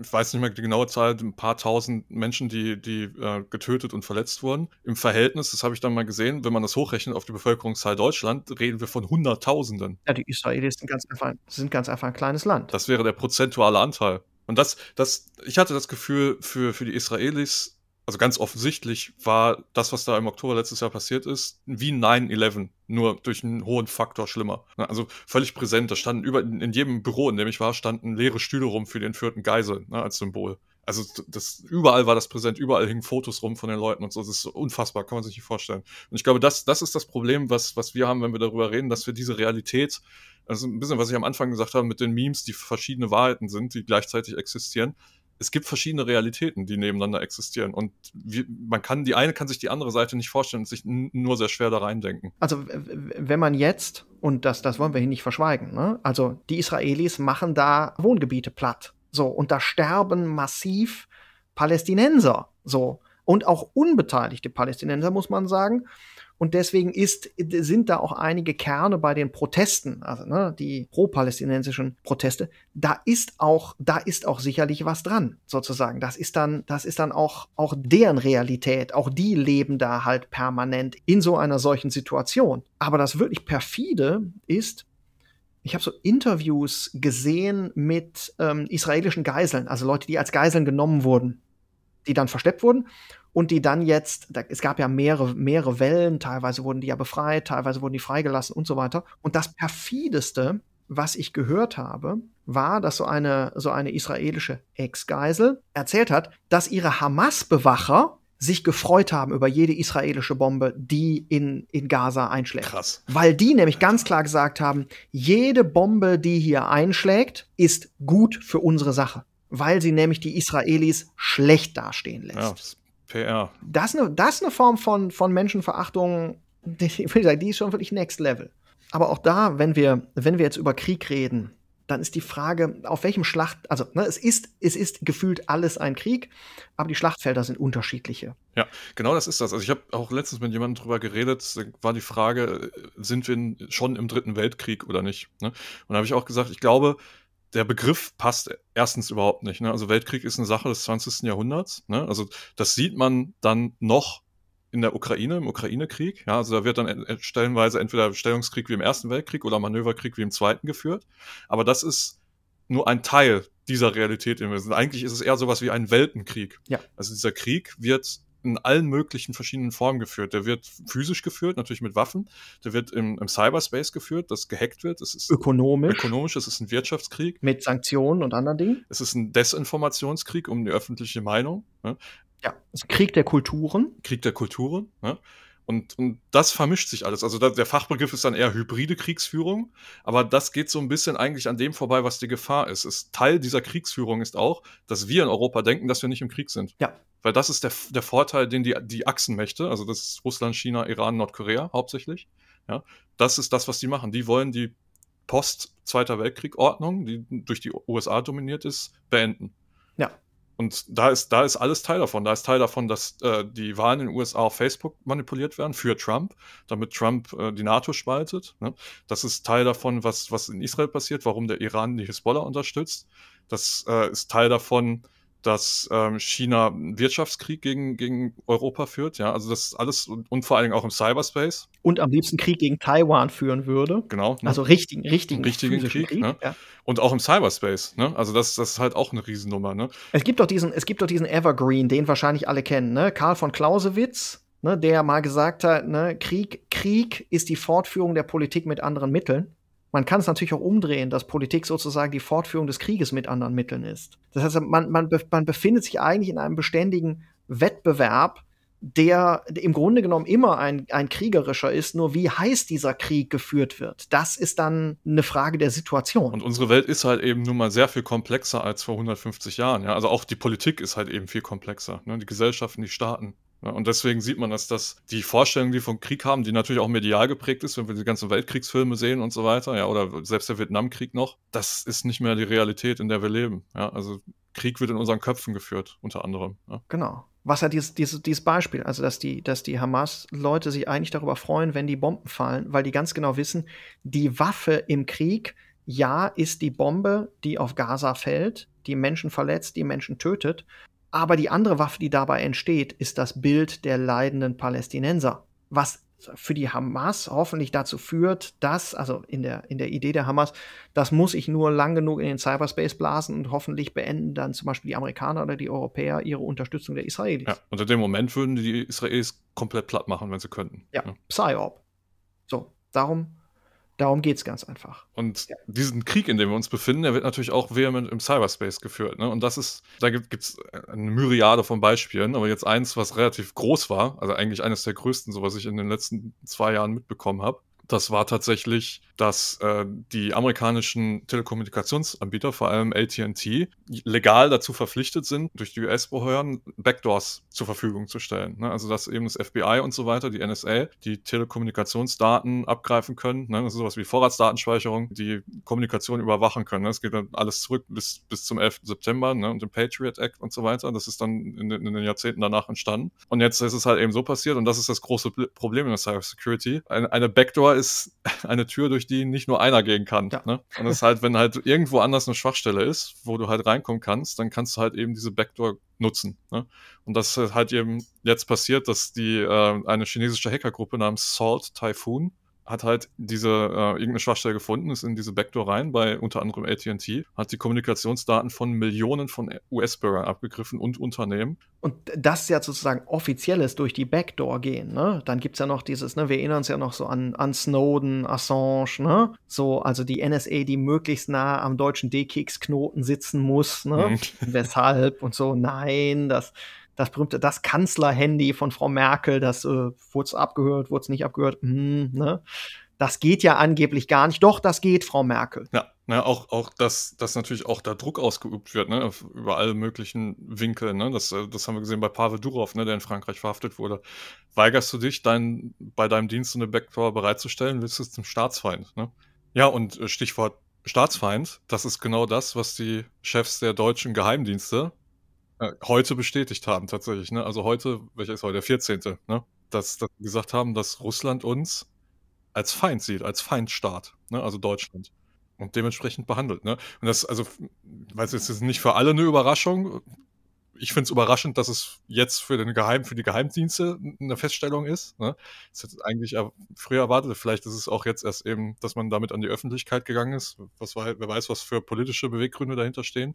Ich weiß nicht mehr die genaue Zahl, ein paar tausend Menschen, die, die äh, getötet und verletzt wurden. Im Verhältnis, das habe ich dann mal gesehen, wenn man das hochrechnet auf die Bevölkerungszahl Deutschland, reden wir von Hunderttausenden. Ja, die Israelis sind ganz einfach, sind ganz einfach ein kleines Land. Das wäre der prozentuale Anteil. Und das, das, ich hatte das Gefühl, für, für die Israelis, also ganz offensichtlich war das, was da im Oktober letztes Jahr passiert ist, wie 9-11, nur durch einen hohen Faktor schlimmer. Also völlig präsent, da standen über, in jedem Büro, in dem ich war, standen leere Stühle rum für den vierten Geisel ne, als Symbol. Also das überall war das präsent, überall hingen Fotos rum von den Leuten und so. Das ist unfassbar, kann man sich nicht vorstellen. Und ich glaube, das, das ist das Problem, was, was wir haben, wenn wir darüber reden, dass wir diese Realität, also ein bisschen, was ich am Anfang gesagt habe, mit den Memes, die verschiedene Wahrheiten sind, die gleichzeitig existieren. Es gibt verschiedene Realitäten, die nebeneinander existieren. Und wie, man kann, die eine kann sich die andere Seite nicht vorstellen und sich nur sehr schwer da reindenken. Also, wenn man jetzt, und das, das wollen wir hier nicht verschweigen, ne? also die Israelis machen da Wohngebiete platt so, und da sterben massiv Palästinenser. So, und auch unbeteiligte Palästinenser, muss man sagen. Und deswegen ist, sind da auch einige Kerne bei den Protesten, also ne, die pro-palästinensischen Proteste. Da ist auch, da ist auch sicherlich was dran, sozusagen. Das ist dann, das ist dann auch, auch deren Realität. Auch die leben da halt permanent in so einer solchen Situation. Aber das wirklich perfide ist, ich habe so Interviews gesehen mit ähm, israelischen Geiseln, also Leute, die als Geiseln genommen wurden, die dann versteppt wurden und die dann jetzt, da, es gab ja mehrere, mehrere Wellen, teilweise wurden die ja befreit, teilweise wurden die freigelassen und so weiter. Und das perfideste, was ich gehört habe, war, dass so eine, so eine israelische Ex-Geisel erzählt hat, dass ihre Hamas-Bewacher sich gefreut haben über jede israelische Bombe, die in, in Gaza einschlägt. Krass. Weil die nämlich ganz klar gesagt haben, jede Bombe, die hier einschlägt, ist gut für unsere Sache. Weil sie nämlich die Israelis schlecht dastehen lässt. Ja, das PR. Das ist eine, das ist eine Form von, von Menschenverachtung, die, die ist schon wirklich next level. Aber auch da, wenn wir, wenn wir jetzt über Krieg reden, dann ist die Frage, auf welchem Schlacht, also ne, es, ist, es ist gefühlt alles ein Krieg, aber die Schlachtfelder sind unterschiedliche. Ja, genau das ist das. Also ich habe auch letztens mit jemandem drüber geredet, war die Frage, äh, sind wir schon im Dritten Weltkrieg oder nicht? Ne? Und da habe ich auch gesagt, ich glaube, der Begriff passt erstens überhaupt nicht. Ne? Also Weltkrieg ist eine Sache des 20. Jahrhunderts. Ne? Also das sieht man dann noch in der Ukraine, im Ukraine-Krieg. Ja, also da wird dann stellenweise entweder Stellungskrieg wie im Ersten Weltkrieg oder Manöverkrieg wie im Zweiten geführt. Aber das ist nur ein Teil dieser Realität. Eigentlich ist es eher sowas wie ein Weltenkrieg. Ja. Also dieser Krieg wird in allen möglichen verschiedenen Formen geführt. Der wird physisch geführt, natürlich mit Waffen. Der wird im, im Cyberspace geführt, das gehackt wird. Es ist ökonomisch. Ökonomisch, es ist ein Wirtschaftskrieg. Mit Sanktionen und anderen Dingen. Es ist ein Desinformationskrieg um die öffentliche Meinung. Ne? Ja, also Krieg der Kulturen. Krieg der Kulturen, ne? Und, und das vermischt sich alles. Also da, der Fachbegriff ist dann eher hybride Kriegsführung, aber das geht so ein bisschen eigentlich an dem vorbei, was die Gefahr ist. ist Teil dieser Kriegsführung ist auch, dass wir in Europa denken, dass wir nicht im Krieg sind. Ja. Weil das ist der, der Vorteil, den die, die Achsenmächte, also das ist Russland, China, Iran, Nordkorea hauptsächlich, ja, das ist das, was die machen. Die wollen die Post-Zweiter Weltkrieg-Ordnung, die durch die USA dominiert ist, beenden. Ja. Und da ist, da ist alles Teil davon. Da ist Teil davon, dass äh, die Wahlen in den USA auf Facebook manipuliert werden für Trump, damit Trump äh, die NATO spaltet. Ne? Das ist Teil davon, was, was in Israel passiert, warum der Iran die Hisbollah unterstützt. Das äh, ist Teil davon, dass ähm, China einen Wirtschaftskrieg gegen, gegen Europa führt, ja, also das alles und, und, vor allen Dingen auch im Cyberspace. Und am liebsten Krieg gegen Taiwan führen würde. Genau. Ne? Also richtigen, richtigen, richtigen Krieg. Krieg ne? ja. Und auch im Cyberspace, ne? Also das, das ist halt auch eine Riesennummer, ne? Es gibt doch diesen, es gibt doch diesen Evergreen, den wahrscheinlich alle kennen, ne? Karl von Clausewitz, ne? der mal gesagt hat, ne? Krieg, Krieg ist die Fortführung der Politik mit anderen Mitteln. Man kann es natürlich auch umdrehen, dass Politik sozusagen die Fortführung des Krieges mit anderen Mitteln ist. Das heißt, man, man, man befindet sich eigentlich in einem beständigen Wettbewerb, der im Grunde genommen immer ein, ein kriegerischer ist, nur wie heiß dieser Krieg geführt wird. Das ist dann eine Frage der Situation. Und unsere Welt ist halt eben nun mal sehr viel komplexer als vor 150 Jahren. Ja? Also auch die Politik ist halt eben viel komplexer. Ne? Die Gesellschaften, die Staaten. Und deswegen sieht man, dass das die Vorstellung, die von Krieg haben, die natürlich auch medial geprägt ist, wenn wir die ganzen Weltkriegsfilme sehen und so weiter, ja, oder selbst der Vietnamkrieg noch, das ist nicht mehr die Realität, in der wir leben. Ja, also Krieg wird in unseren Köpfen geführt, unter anderem. Ja. Genau. Was ja dieses, dieses, dieses Beispiel, also dass die, dass die Hamas-Leute sich eigentlich darüber freuen, wenn die Bomben fallen, weil die ganz genau wissen, die Waffe im Krieg, ja, ist die Bombe, die auf Gaza fällt, die Menschen verletzt, die Menschen tötet. Aber die andere Waffe, die dabei entsteht, ist das Bild der leidenden Palästinenser, was für die Hamas hoffentlich dazu führt, dass, also in der, in der Idee der Hamas, das muss ich nur lang genug in den Cyberspace blasen und hoffentlich beenden dann zum Beispiel die Amerikaner oder die Europäer ihre Unterstützung der Israelis. Ja, unter dem Moment würden die Israelis komplett platt machen, wenn sie könnten. Ja, ja. Psyop. So, darum Darum geht es ganz einfach. Und ja. diesen Krieg, in dem wir uns befinden, der wird natürlich auch vehement im Cyberspace geführt. Ne? Und das ist, da gibt es eine Myriade von Beispielen, aber jetzt eins, was relativ groß war, also eigentlich eines der größten, so was ich in den letzten zwei Jahren mitbekommen habe, das war tatsächlich, dass äh, die amerikanischen Telekommunikationsanbieter, vor allem ATT, legal dazu verpflichtet sind, durch die US-Behörden Backdoors zur Verfügung zu stellen. Ne? Also dass eben das FBI und so weiter, die NSA, die Telekommunikationsdaten abgreifen können. Ne? Das also, ist sowas wie Vorratsdatenspeicherung, die Kommunikation überwachen können. Ne? Das geht dann alles zurück bis, bis zum 11. September ne? und dem Patriot Act und so weiter. Das ist dann in, in den Jahrzehnten danach entstanden. Und jetzt ist es halt eben so passiert und das ist das große Problem in der Cybersecurity. Eine, eine Backdoor ist eine Tür, durch die nicht nur einer gehen kann. Ja. Ne? Und das ist halt, wenn halt irgendwo anders eine Schwachstelle ist, wo du halt reinkommen kannst, dann kannst du halt eben diese Backdoor nutzen. Ne? Und das ist halt eben jetzt passiert, dass die äh, eine chinesische Hackergruppe namens Salt Typhoon hat halt diese äh, irgendeine Schwachstelle gefunden, ist in diese Backdoor rein bei unter anderem AT&T, hat die Kommunikationsdaten von Millionen von US-Bürgern abgegriffen und Unternehmen. Und das ja sozusagen offizielles durch die Backdoor gehen, ne? Dann gibt's ja noch dieses, ne, wir erinnern uns ja noch so an, an Snowden, Assange, ne? So, also die NSA, die möglichst nah am deutschen D-Keks-Knoten sitzen muss, ne? Mhm. Weshalb und so, nein, das das berühmte, das Kanzlerhandy von Frau Merkel, das äh, wurde es abgehört, wurde es nicht abgehört, hm, ne? Das geht ja angeblich gar nicht. Doch, das geht, Frau Merkel. Ja, ne, auch, auch dass, dass natürlich auch da Druck ausgeübt wird, ne, über alle möglichen Winkel. Ne? Das, äh, das haben wir gesehen bei Pavel Durov, ne, der in Frankreich verhaftet wurde. Weigerst du dich, dein, bei deinem Dienst eine Backdoor bereitzustellen, willst du zum Staatsfeind. Ne? Ja, und äh, Stichwort Staatsfeind, das ist genau das, was die Chefs der deutschen Geheimdienste äh, heute bestätigt haben tatsächlich. Ne? Also heute, welcher ist heute? Der 14. Ne? Dass, dass sie gesagt haben, dass Russland uns als Feind sieht, als Feindstaat, ne? also Deutschland. Und dementsprechend behandelt. Ne? Und das, also, weiß jetzt ist nicht für alle eine Überraschung. Ich finde es überraschend, dass es jetzt für, den Geheim, für die Geheimdienste eine Feststellung ist. Ne? Das hätte eigentlich früher erwartet. Vielleicht ist es auch jetzt erst eben, dass man damit an die Öffentlichkeit gegangen ist. Was war, wer weiß, was für politische Beweggründe dahinter stehen.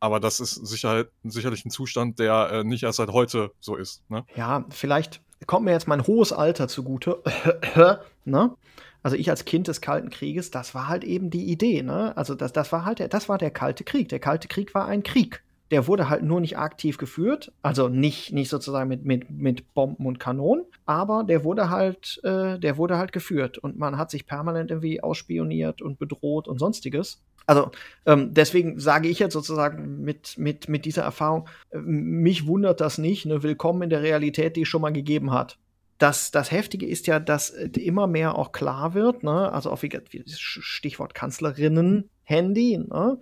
Aber das ist sicher, sicherlich ein Zustand, der äh, nicht erst seit heute so ist. Ne? Ja, vielleicht kommt mir jetzt mein hohes Alter zugute. ne? Also ich als Kind des Kalten Krieges, das war halt eben die Idee. Ne? Also das, das war halt der, das war der Kalte Krieg. Der Kalte Krieg war ein Krieg. Der wurde halt nur nicht aktiv geführt, also nicht, nicht sozusagen mit, mit, mit Bomben und Kanonen, aber der wurde halt, äh, der wurde halt geführt und man hat sich permanent irgendwie ausspioniert und bedroht und sonstiges. Also ähm, deswegen sage ich jetzt sozusagen mit, mit, mit dieser Erfahrung, äh, mich wundert das nicht. Ne? Willkommen in der Realität, die es schon mal gegeben hat das, das Heftige ist ja, dass äh, immer mehr auch klar wird, ne? also auch wie, wie Stichwort Kanzlerinnen-Handy, ne?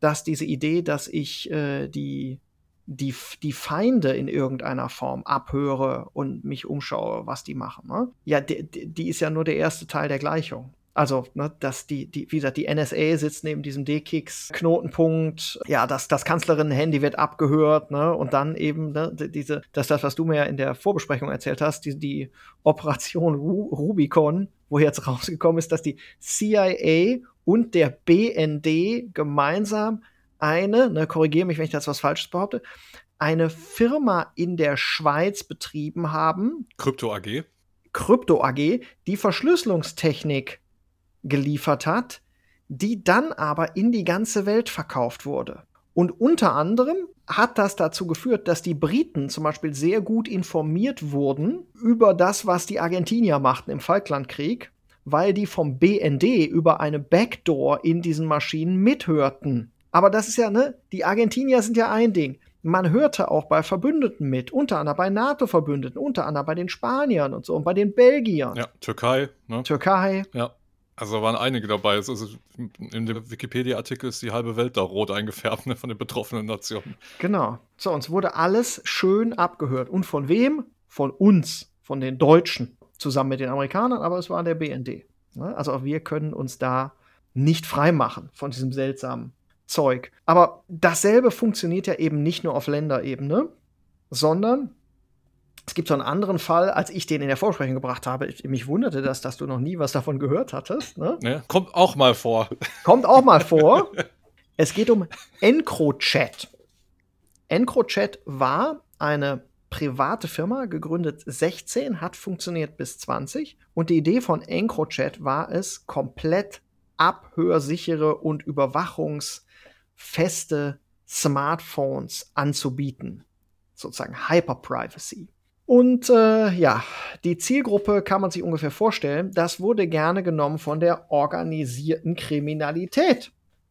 dass diese Idee, dass ich äh, die, die, die Feinde in irgendeiner Form abhöre und mich umschaue, was die machen, ne? ja, die, die ist ja nur der erste Teil der Gleichung. Also, ne, dass die, die, wie gesagt, die NSA sitzt neben diesem D-Kicks-Knotenpunkt, ja, das, das Kanzlerin-Handy wird abgehört, ne, und dann eben, ne, diese, dass das, was du mir ja in der Vorbesprechung erzählt hast, die, die Operation Ru Rubicon, wo jetzt rausgekommen ist, dass die CIA und der BND gemeinsam eine, ne, korrigiere mich, wenn ich das was Falsches behaupte, eine Firma in der Schweiz betrieben haben. Krypto AG. Krypto AG, die Verschlüsselungstechnik geliefert hat, die dann aber in die ganze Welt verkauft wurde. Und unter anderem hat das dazu geführt, dass die Briten zum Beispiel sehr gut informiert wurden über das, was die Argentinier machten im Falklandkrieg, weil die vom BND über eine Backdoor in diesen Maschinen mithörten. Aber das ist ja, ne, die Argentinier sind ja ein Ding. Man hörte auch bei Verbündeten mit, unter anderem bei NATO-Verbündeten, unter anderem bei den Spaniern und so und bei den Belgiern. Ja, Türkei. Ne? Türkei. Ja. Also waren einige dabei. Es ist, in dem Wikipedia-Artikel ist die halbe Welt da rot eingefärbt ne, von den betroffenen Nationen. Genau. So, uns wurde alles schön abgehört. Und von wem? Von uns, von den Deutschen, zusammen mit den Amerikanern, aber es war der BND. Ne? Also auch wir können uns da nicht freimachen von diesem seltsamen Zeug. Aber dasselbe funktioniert ja eben nicht nur auf Länderebene, sondern es gibt so einen anderen Fall, als ich den in der Vorsprechung gebracht habe. Ich, mich wunderte das, dass du noch nie was davon gehört hattest. Ne? Ja, kommt auch mal vor. Kommt auch mal vor. es geht um EncroChat. EncroChat war eine private Firma, gegründet 16, hat funktioniert bis 20. Und die Idee von EncroChat war es, komplett abhörsichere und überwachungsfeste Smartphones anzubieten. Sozusagen Hyper-Privacy. Und äh, ja, die Zielgruppe kann man sich ungefähr vorstellen, das wurde gerne genommen von der organisierten Kriminalität.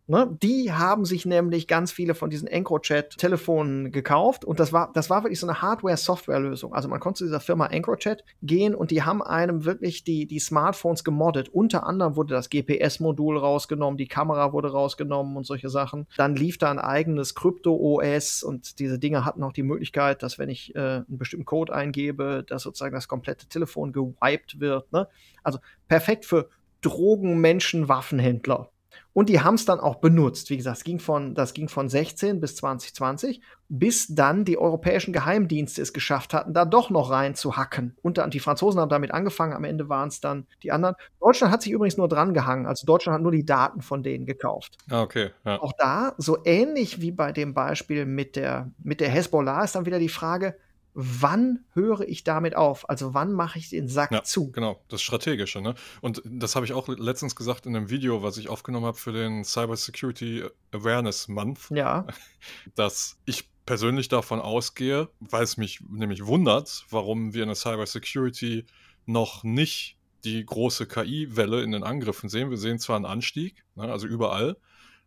Ne? Die haben sich nämlich ganz viele von diesen EncroChat-Telefonen gekauft und das war, das war wirklich so eine Hardware-Software-Lösung. Also man konnte zu dieser Firma EncroChat gehen und die haben einem wirklich die, die Smartphones gemoddet. Unter anderem wurde das GPS-Modul rausgenommen, die Kamera wurde rausgenommen und solche Sachen. Dann lief da ein eigenes Krypto-OS und diese Dinge hatten auch die Möglichkeit, dass wenn ich äh, einen bestimmten Code eingebe, dass sozusagen das komplette Telefon gewiped wird. Ne? Also perfekt für Drogen, Menschen, Waffenhändler. Und die haben es dann auch benutzt. Wie gesagt, das ging, von, das ging von 16 bis 2020, bis dann die europäischen Geheimdienste es geschafft hatten, da doch noch rein zu hacken. Und dann, die Franzosen haben damit angefangen, am Ende waren es dann die anderen. Deutschland hat sich übrigens nur dran gehangen. Also Deutschland hat nur die Daten von denen gekauft. Ah, okay. Ja. Auch da, so ähnlich wie bei dem Beispiel mit der, mit der Hezbollah, ist dann wieder die Frage, wann höre ich damit auf? Also wann mache ich den Sack ja, zu? Genau, das Strategische. Ne? Und das habe ich auch letztens gesagt in einem Video, was ich aufgenommen habe für den Cyber Security Awareness Month. Ja. Dass ich persönlich davon ausgehe, weil es mich nämlich wundert, warum wir in der Cyber Security noch nicht die große KI-Welle in den Angriffen sehen. Wir sehen zwar einen Anstieg, ne, also überall,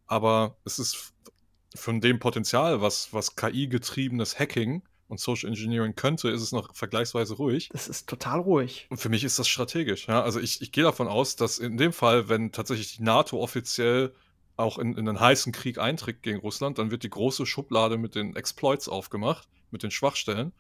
aber es ist von dem Potenzial, was, was KI-getriebenes Hacking und Social Engineering könnte, ist es noch vergleichsweise ruhig. Es ist total ruhig. Und für mich ist das strategisch. Ja? Also ich, ich gehe davon aus, dass in dem Fall, wenn tatsächlich die NATO offiziell auch in, in einen heißen Krieg eintritt gegen Russland, dann wird die große Schublade mit den Exploits aufgemacht, mit den Schwachstellen.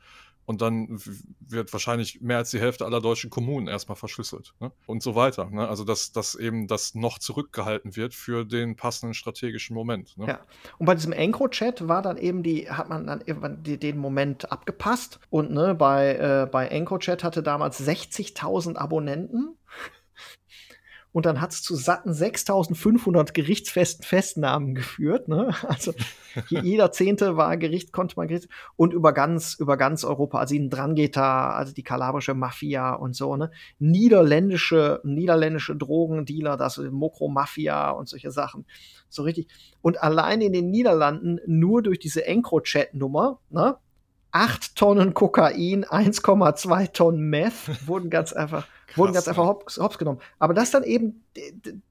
Und dann wird wahrscheinlich mehr als die Hälfte aller deutschen Kommunen erstmal verschlüsselt ne? und so weiter. Ne? Also, dass, dass eben das noch zurückgehalten wird für den passenden strategischen Moment. Ne? Ja. Und bei diesem Encrochat war dann eben die, hat man dann irgendwann die, den Moment abgepasst. Und ne, bei, äh, bei Encrochat hatte damals 60.000 Abonnenten. Und dann hat es zu satten 6500 gerichtsfesten Festnahmen geführt. Ne? Also jeder Zehnte war Gericht, konnte man Gericht. Und über ganz, über ganz Europa, also in Drangheta, also die kalabrische Mafia und so, ne? Niederländische, niederländische Drogendealer, das Mokro-Mafia und solche Sachen. So richtig. Und allein in den Niederlanden nur durch diese encro chat nummer ne? 8 Tonnen Kokain, 1,2 Tonnen Meth wurden ganz einfach, Krass, wurden ganz einfach hops, hops, genommen. Aber das dann eben,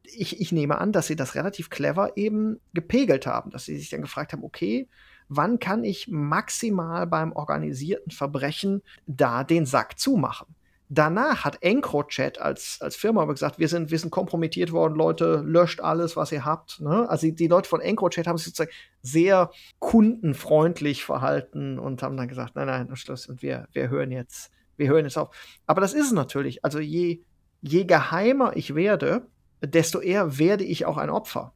ich, ich nehme an, dass sie das relativ clever eben gepegelt haben, dass sie sich dann gefragt haben, okay, wann kann ich maximal beim organisierten Verbrechen da den Sack zumachen? Danach hat EncroChat als, als Firma aber gesagt, wir sind, wir sind kompromittiert worden, Leute, löscht alles, was ihr habt. Ne? Also die, Leute von EncroChat haben sich sozusagen sehr kundenfreundlich verhalten und haben dann gesagt, nein, nein, Schluss, und wir, wir hören jetzt, wir hören jetzt auf. Aber das ist es natürlich. Also je, je geheimer ich werde, desto eher werde ich auch ein Opfer.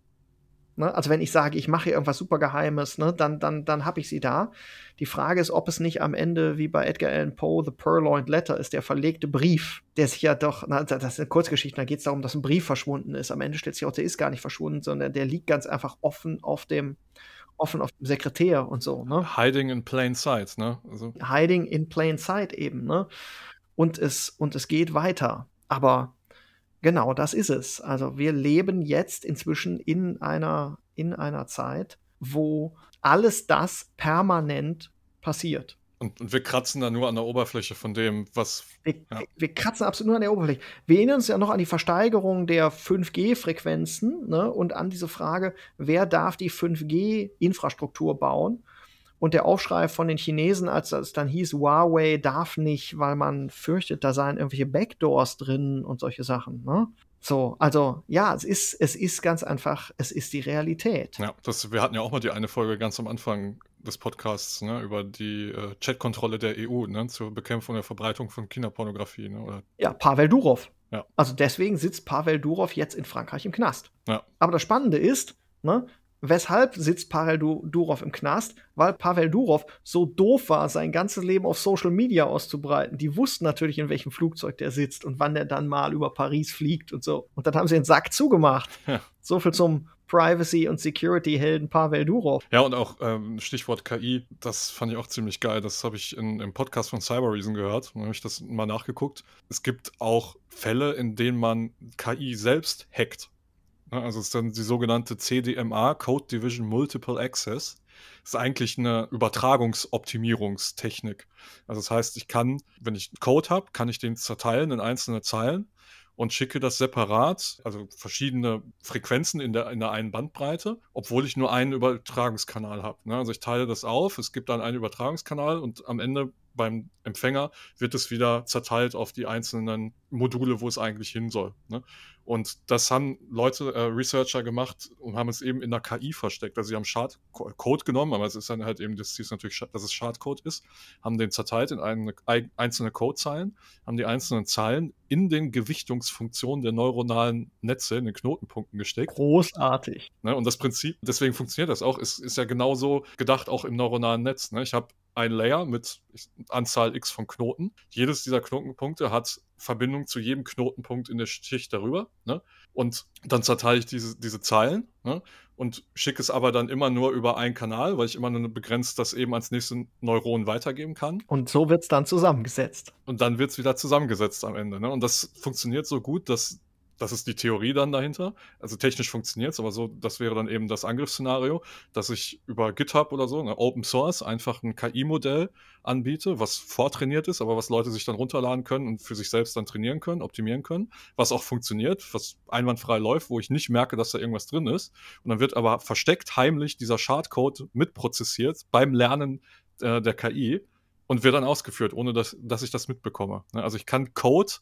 Ne? Also wenn ich sage, ich mache irgendwas super Geheimes, ne, dann, dann, dann habe ich sie da. Die Frage ist, ob es nicht am Ende, wie bei Edgar Allan Poe, The Purloined Letter ist, der verlegte Brief, der sich ja doch, na, das eine Kurzgeschichte, da geht es darum, dass ein Brief verschwunden ist. Am Ende stellt sich auch, der ist gar nicht verschwunden, sondern der liegt ganz einfach offen auf dem, offen auf dem Sekretär und so. Ne? Hiding in plain sight, ne? Also. Hiding in plain sight eben, ne? Und es, und es geht weiter. Aber Genau, das ist es. Also wir leben jetzt inzwischen in einer, in einer Zeit, wo alles das permanent passiert. Und, und wir kratzen da nur an der Oberfläche von dem, was. Wir, ja. wir, kratzen absolut nur an der Oberfläche. Wir erinnern uns ja noch an die Versteigerung der 5G-Frequenzen ne, und an diese Frage, wer darf die 5G-Infrastruktur bauen? Und der Aufschrei von den Chinesen, als es dann hieß, Huawei darf nicht, weil man fürchtet, da seien irgendwelche Backdoors drin und solche Sachen. Ne? So, also ja, es ist, es ist ganz einfach, es ist die Realität. Ja, das, wir hatten ja auch mal die eine Folge ganz am Anfang des Podcasts ne, über die äh, Chatkontrolle der EU ne, zur Bekämpfung der Verbreitung von Kinderpornografie. Ne, oder? Ja, Pavel Durov. Ja. Also deswegen sitzt Pavel Durov jetzt in Frankreich im Knast. Ja. Aber das Spannende ist, ne, weshalb sitzt Pavel Durov im Knast? Weil Pavel Durov so doof war, sein ganzes Leben auf Social Media auszubreiten. Die wussten natürlich, in welchem Flugzeug der sitzt und wann der dann mal über Paris fliegt und so. Und dann haben sie den Sack zugemacht. Ja. So viel zum Privacy- und Security-Helden Pavel Durov. Ja, und auch ähm, Stichwort KI, das fand ich auch ziemlich geil. Das habe ich in, im Podcast von Cyber Reason gehört. Da habe ich das mal nachgeguckt. Es gibt auch Fälle, in denen man KI selbst hackt. Ne, also es ist dann die sogenannte CDMA, Code Division Multiple Access. Das ist eigentlich eine Übertragungsoptimierungstechnik. Also das heißt, ich kann, wenn ich Code habe, kann ich den zerteilen in einzelne Zeilen und schicke das separat, also verschiedene Frequenzen in der, in der einen Bandbreite, obwohl ich nur einen Übertragungskanal habe. Ne? Also ich teile das auf, es gibt dann einen Übertragungskanal und am Ende beim Empfänger wird es wieder zerteilt auf die einzelnen Module, wo es eigentlich hin soll. Ne? Und das haben Leute, äh, Researcher gemacht und haben es eben in der KI versteckt. Also sie haben Schadcode genommen, aber es ist dann halt eben, das ist natürlich, dass es Schadcode ist, haben den zerteilt in eine, einzelne Codezeilen, haben die einzelnen Zeilen in den Gewichtungsfunktionen der neuronalen Netze, in den Knotenpunkten gesteckt. Großartig. Ne? Und das Prinzip, deswegen funktioniert das auch, ist, ist ja genauso gedacht auch im neuronalen Netz. Ne? Ich habe ein Layer mit Anzahl x von Knoten. Jedes dieser Knotenpunkte hat Verbindung zu jedem Knotenpunkt in der Schicht darüber. Ne? Und dann zerteile ich diese, diese Zeilen ne? und schicke es aber dann immer nur über einen Kanal, weil ich immer nur begrenzt das eben ans nächste Neuron weitergeben kann. Und so wird es dann zusammengesetzt. Und dann wird es wieder zusammengesetzt am Ende. Ne? Und das funktioniert so gut, dass das ist die Theorie dann dahinter. Also technisch funktioniert es, aber so, das wäre dann eben das Angriffsszenario, dass ich über GitHub oder so, ne, Open Source, einfach ein KI-Modell anbiete, was vortrainiert ist, aber was Leute sich dann runterladen können und für sich selbst dann trainieren können, optimieren können, was auch funktioniert, was einwandfrei läuft, wo ich nicht merke, dass da irgendwas drin ist. Und dann wird aber versteckt heimlich dieser Schadcode mitprozessiert beim Lernen äh, der KI und wird dann ausgeführt, ohne dass, dass ich das mitbekomme. Ne? Also ich kann Code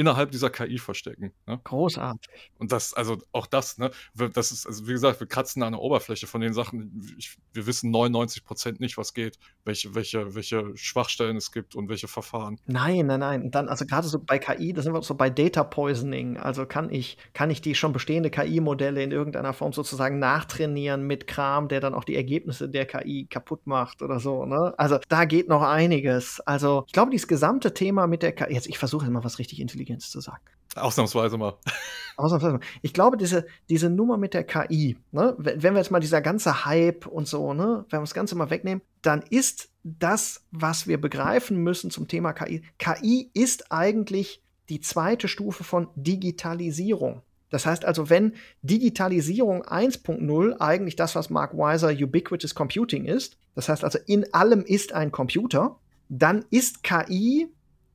innerhalb dieser KI verstecken. Ne? Großartig. Und das, also auch das, ne? Das ist, also wie gesagt, wir kratzen an der Oberfläche von den Sachen. Ich, wir wissen 99 Prozent nicht, was geht, welche, welche, welche Schwachstellen es gibt und welche Verfahren. Nein, nein, nein. Und dann, also gerade so bei KI, da sind wir so bei Data Poisoning. Also kann ich, kann ich die schon bestehende KI-Modelle in irgendeiner Form sozusagen nachtrainieren mit Kram, der dann auch die Ergebnisse der KI kaputt macht oder so, ne? Also da geht noch einiges. Also ich glaube, dieses gesamte Thema mit der KI, jetzt ich versuche immer was richtig intelligent übrigens zu sagen. Ausnahmsweise mal. Ausnahmsweise mal. Ich glaube, diese, diese Nummer mit der KI, ne, wenn wir jetzt mal dieser ganze Hype und so, ne, wenn wir das Ganze mal wegnehmen, dann ist das, was wir begreifen müssen zum Thema KI, KI ist eigentlich die zweite Stufe von Digitalisierung. Das heißt also, wenn Digitalisierung 1.0 eigentlich das, was Mark Weiser Ubiquitous Computing ist, das heißt also, in allem ist ein Computer, dann ist KI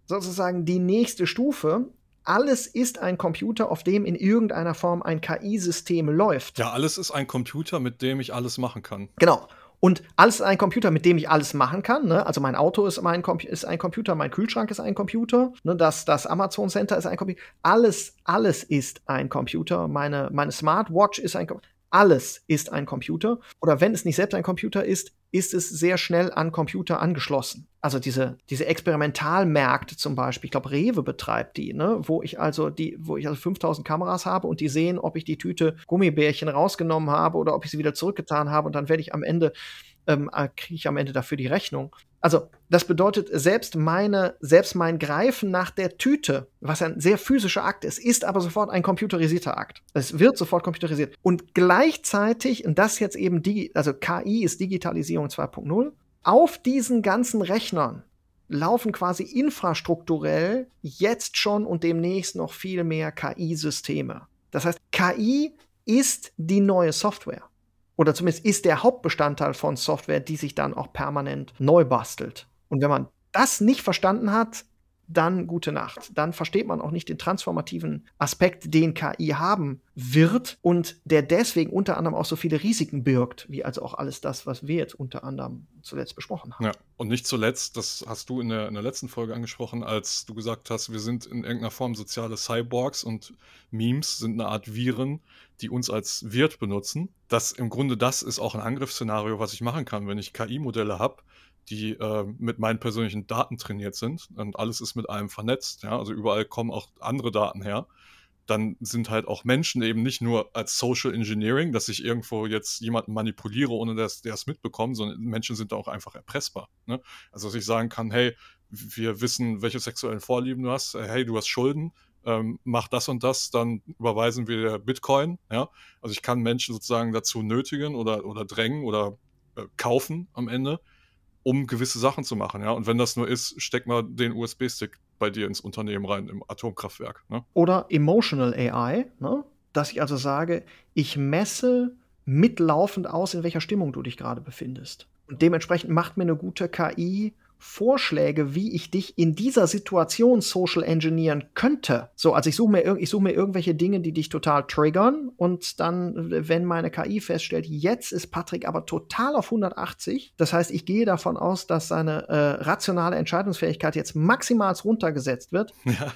sozusagen die nächste Stufe. Alles ist ein Computer, auf dem in irgendeiner Form ein KI-System läuft. Ja, alles ist ein Computer, mit dem ich alles machen kann. Genau. Und alles ist ein Computer, mit dem ich alles machen kann. Ne? Also mein Auto ist, mein ist, ein Computer, mein Kühlschrank ist ein Computer, ne? das, das Amazon Center ist ein Computer. Alles, alles ist ein Computer. Meine, meine Smartwatch ist ein Computer alles ist ein Computer. Oder wenn es nicht selbst ein Computer ist, ist es sehr schnell an Computer angeschlossen. Also diese, diese Experimentalmärkte zum Beispiel, ich glaube, Rewe betreibt die, ne? wo ich also die, wo ich also 5000 Kameras habe und die sehen, ob ich die Tüte Gummibärchen rausgenommen habe oder ob ich sie wieder zurückgetan habe und dann werde ich am Ende ähm, ah, kriege ich am Ende dafür die Rechnung. Also, das bedeutet, selbst meine, selbst mein Greifen nach der Tüte, was ein sehr physischer Akt ist, ist aber sofort ein computerisierter Akt. Es wird sofort computerisiert. Und gleichzeitig, und das jetzt eben die, also KI ist Digitalisierung 2.0, auf diesen ganzen Rechnern laufen quasi infrastrukturell jetzt schon und demnächst noch viel mehr KI-Systeme. Das heißt, KI ist die neue Software oder zumindest ist der Hauptbestandteil von Software, die sich dann auch permanent neu bastelt. Und wenn man das nicht verstanden hat, dann gute Nacht. Dann versteht man auch nicht den transformativen Aspekt, den KI haben wird und der deswegen unter anderem auch so viele Risiken birgt, wie also auch alles das, was wir jetzt unter anderem zuletzt besprochen haben. Ja, und nicht zuletzt, das hast du in der, in der letzten Folge angesprochen, als du gesagt hast, wir sind in irgendeiner Form soziale Cyborgs und Memes sind eine Art Viren, die uns als Wirt benutzen. Das im Grunde das ist auch ein Angriffsszenario, was ich machen kann, wenn ich KI-Modelle habe, die äh, mit meinen persönlichen Daten trainiert sind und alles ist mit einem vernetzt. Ja? Also überall kommen auch andere Daten her. Dann sind halt auch Menschen eben nicht nur als Social Engineering, dass ich irgendwo jetzt jemanden manipuliere, ohne dass der es mitbekommt, sondern Menschen sind auch einfach erpressbar. Ne? Also dass ich sagen kann, hey, wir wissen, welche sexuellen Vorlieben du hast, äh, hey, du hast Schulden, ähm, mach das und das, dann überweisen wir Bitcoin. Ja? Also ich kann Menschen sozusagen dazu nötigen oder, oder drängen oder äh, kaufen am Ende, um gewisse Sachen zu machen. Ja? Und wenn das nur ist, steck mal den USB-Stick bei dir ins Unternehmen rein, im Atomkraftwerk. Ne? Oder Emotional AI, ne? dass ich also sage, ich messe mitlaufend aus, in welcher Stimmung du dich gerade befindest. Und dementsprechend macht mir eine gute KI Vorschläge, wie ich dich in dieser Situation social engineeren könnte. So, also ich suche mir, ich such mir irgendwelche Dinge, die dich total triggern und dann, wenn meine KI feststellt, jetzt ist Patrick aber total auf 180, das heißt, ich gehe davon aus, dass seine äh, rationale Entscheidungsfähigkeit jetzt maximal runtergesetzt wird. Ja.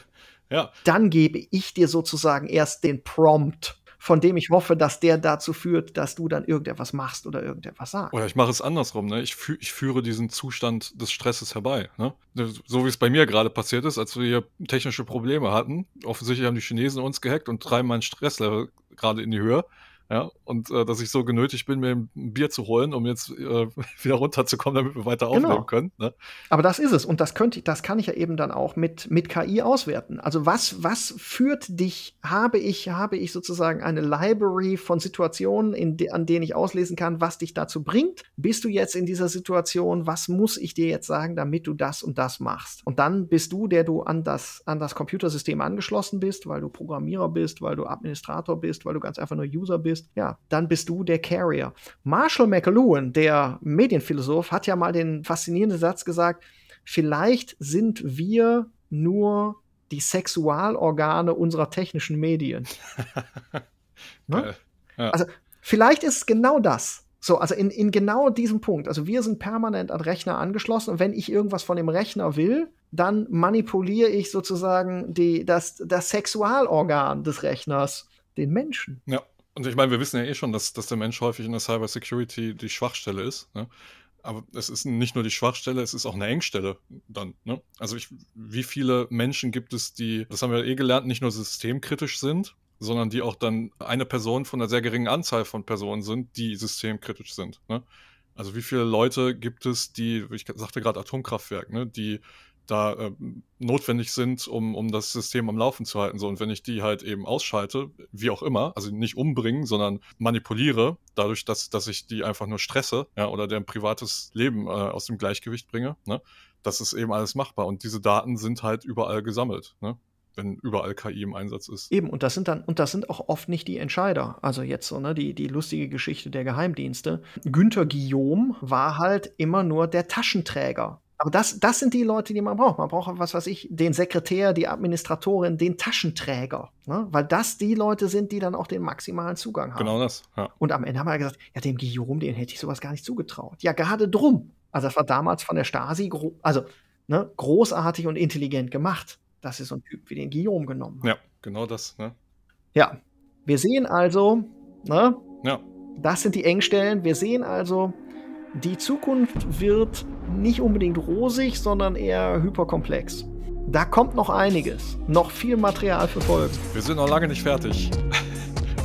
Ja. Dann gebe ich dir sozusagen erst den Prompt von dem ich hoffe, dass der dazu führt, dass du dann irgendetwas machst oder irgendetwas sagst. Oder ich mache es andersrum, ne? Ich, fü ich führe diesen Zustand des Stresses herbei. Ne? ne so wie es bei mir gerade passiert ist, als wir hier technische Probleme hatten. Offensichtlich haben die Chinesen uns gehackt und treiben meinen Stresslevel gerade in die Höhe. Ja, und äh, dass ich so genötigt bin, mir ein Bier zu holen, um jetzt äh, wieder runterzukommen, damit wir weiter genau. aufnehmen können. Ne? Aber das ist es. Und das könnte ich, das kann ich ja eben dann auch mit, mit KI auswerten. Also was, was führt dich, habe ich, habe ich sozusagen eine Library von Situationen, de, an denen ich auslesen kann, was dich dazu bringt? Bist du jetzt in dieser Situation? Was muss ich dir jetzt sagen, damit du das und das machst? Und dann bist du, der du an das, an das Computersystem angeschlossen bist, weil du Programmierer bist, weil du Administrator bist, weil du ganz einfach nur User bist bist, ja, dann bist du der Carrier. Marshall McLuhan, der Medienphilosoph, hat ja mal den faszinierenden Satz gesagt, vielleicht sind wir nur die Sexualorgane unserer technischen Medien. ne? ja. Also vielleicht ist es genau das. So, also in, in genau diesem Punkt. Also wir sind permanent an Rechner angeschlossen und wenn ich irgendwas von dem Rechner will, dann manipuliere ich sozusagen die, das, das Sexualorgan des Rechners, den Menschen. Ja. Und ich meine, wir wissen ja eh schon, dass, dass der Mensch häufig in der Cybersecurity die Schwachstelle ist. Ne? Aber es ist nicht nur die Schwachstelle, es ist auch eine Engstelle dann. Ne? Also ich, wie viele Menschen gibt es, die, das haben wir eh gelernt, nicht nur systemkritisch sind, sondern die auch dann eine Person von einer sehr geringen Anzahl von Personen sind, die systemkritisch sind. Ne? Also wie viele Leute gibt es, die, ich sagte gerade Atomkraftwerk, ne, die da äh, notwendig sind, um, um das System am Laufen zu halten. So, und wenn ich die halt eben ausschalte, wie auch immer, also nicht umbringen, sondern manipuliere, dadurch, dass, dass ich die einfach nur stresse, ja, oder deren privates Leben äh, aus dem Gleichgewicht bringe, ne, das ist eben alles machbar. Und diese Daten sind halt überall gesammelt, ne? wenn überall KI im Einsatz ist. Eben, und das sind dann, und das sind auch oft nicht die Entscheider. Also jetzt so, ne, die, die lustige Geschichte der Geheimdienste. Günter Guillaume war halt immer nur der Taschenträger aber das, das sind die Leute, die man braucht. Man braucht, was weiß ich, den Sekretär, die Administratorin, den Taschenträger. Ne? Weil das die Leute sind, die dann auch den maximalen Zugang haben. Genau das. Ja. Und am Ende haben wir gesagt, ja, dem Guillaume, den hätte ich sowas gar nicht zugetraut. Ja, gerade drum. Also, das war damals von der Stasi, also ne, großartig und intelligent gemacht, dass sie so einen Typ wie den Guillaume genommen haben. Ja, genau das. Ne? Ja, wir sehen also, ne? Ja. Das sind die Engstellen. Wir sehen also, die Zukunft wird nicht unbedingt rosig, sondern eher hyperkomplex. Da kommt noch einiges, noch viel Material für Folgen. Wir sind noch lange nicht fertig.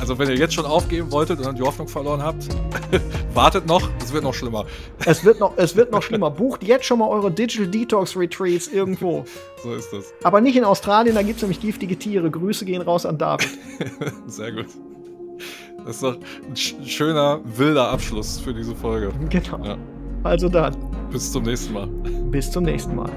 Also wenn ihr jetzt schon aufgeben wolltet und dann die Hoffnung verloren habt, wartet noch, es wird noch schlimmer. Es wird noch, es wird noch schlimmer. Bucht jetzt schon mal eure Digital Detox Retreats irgendwo. So ist das. Aber nicht in Australien, da gibt es nämlich giftige Tiere. Grüße gehen raus an David. Sehr gut. Das ist doch ein schöner, wilder Abschluss für diese Folge. Genau. Ja. Also dann. Bis zum nächsten Mal. Bis zum nächsten Mal.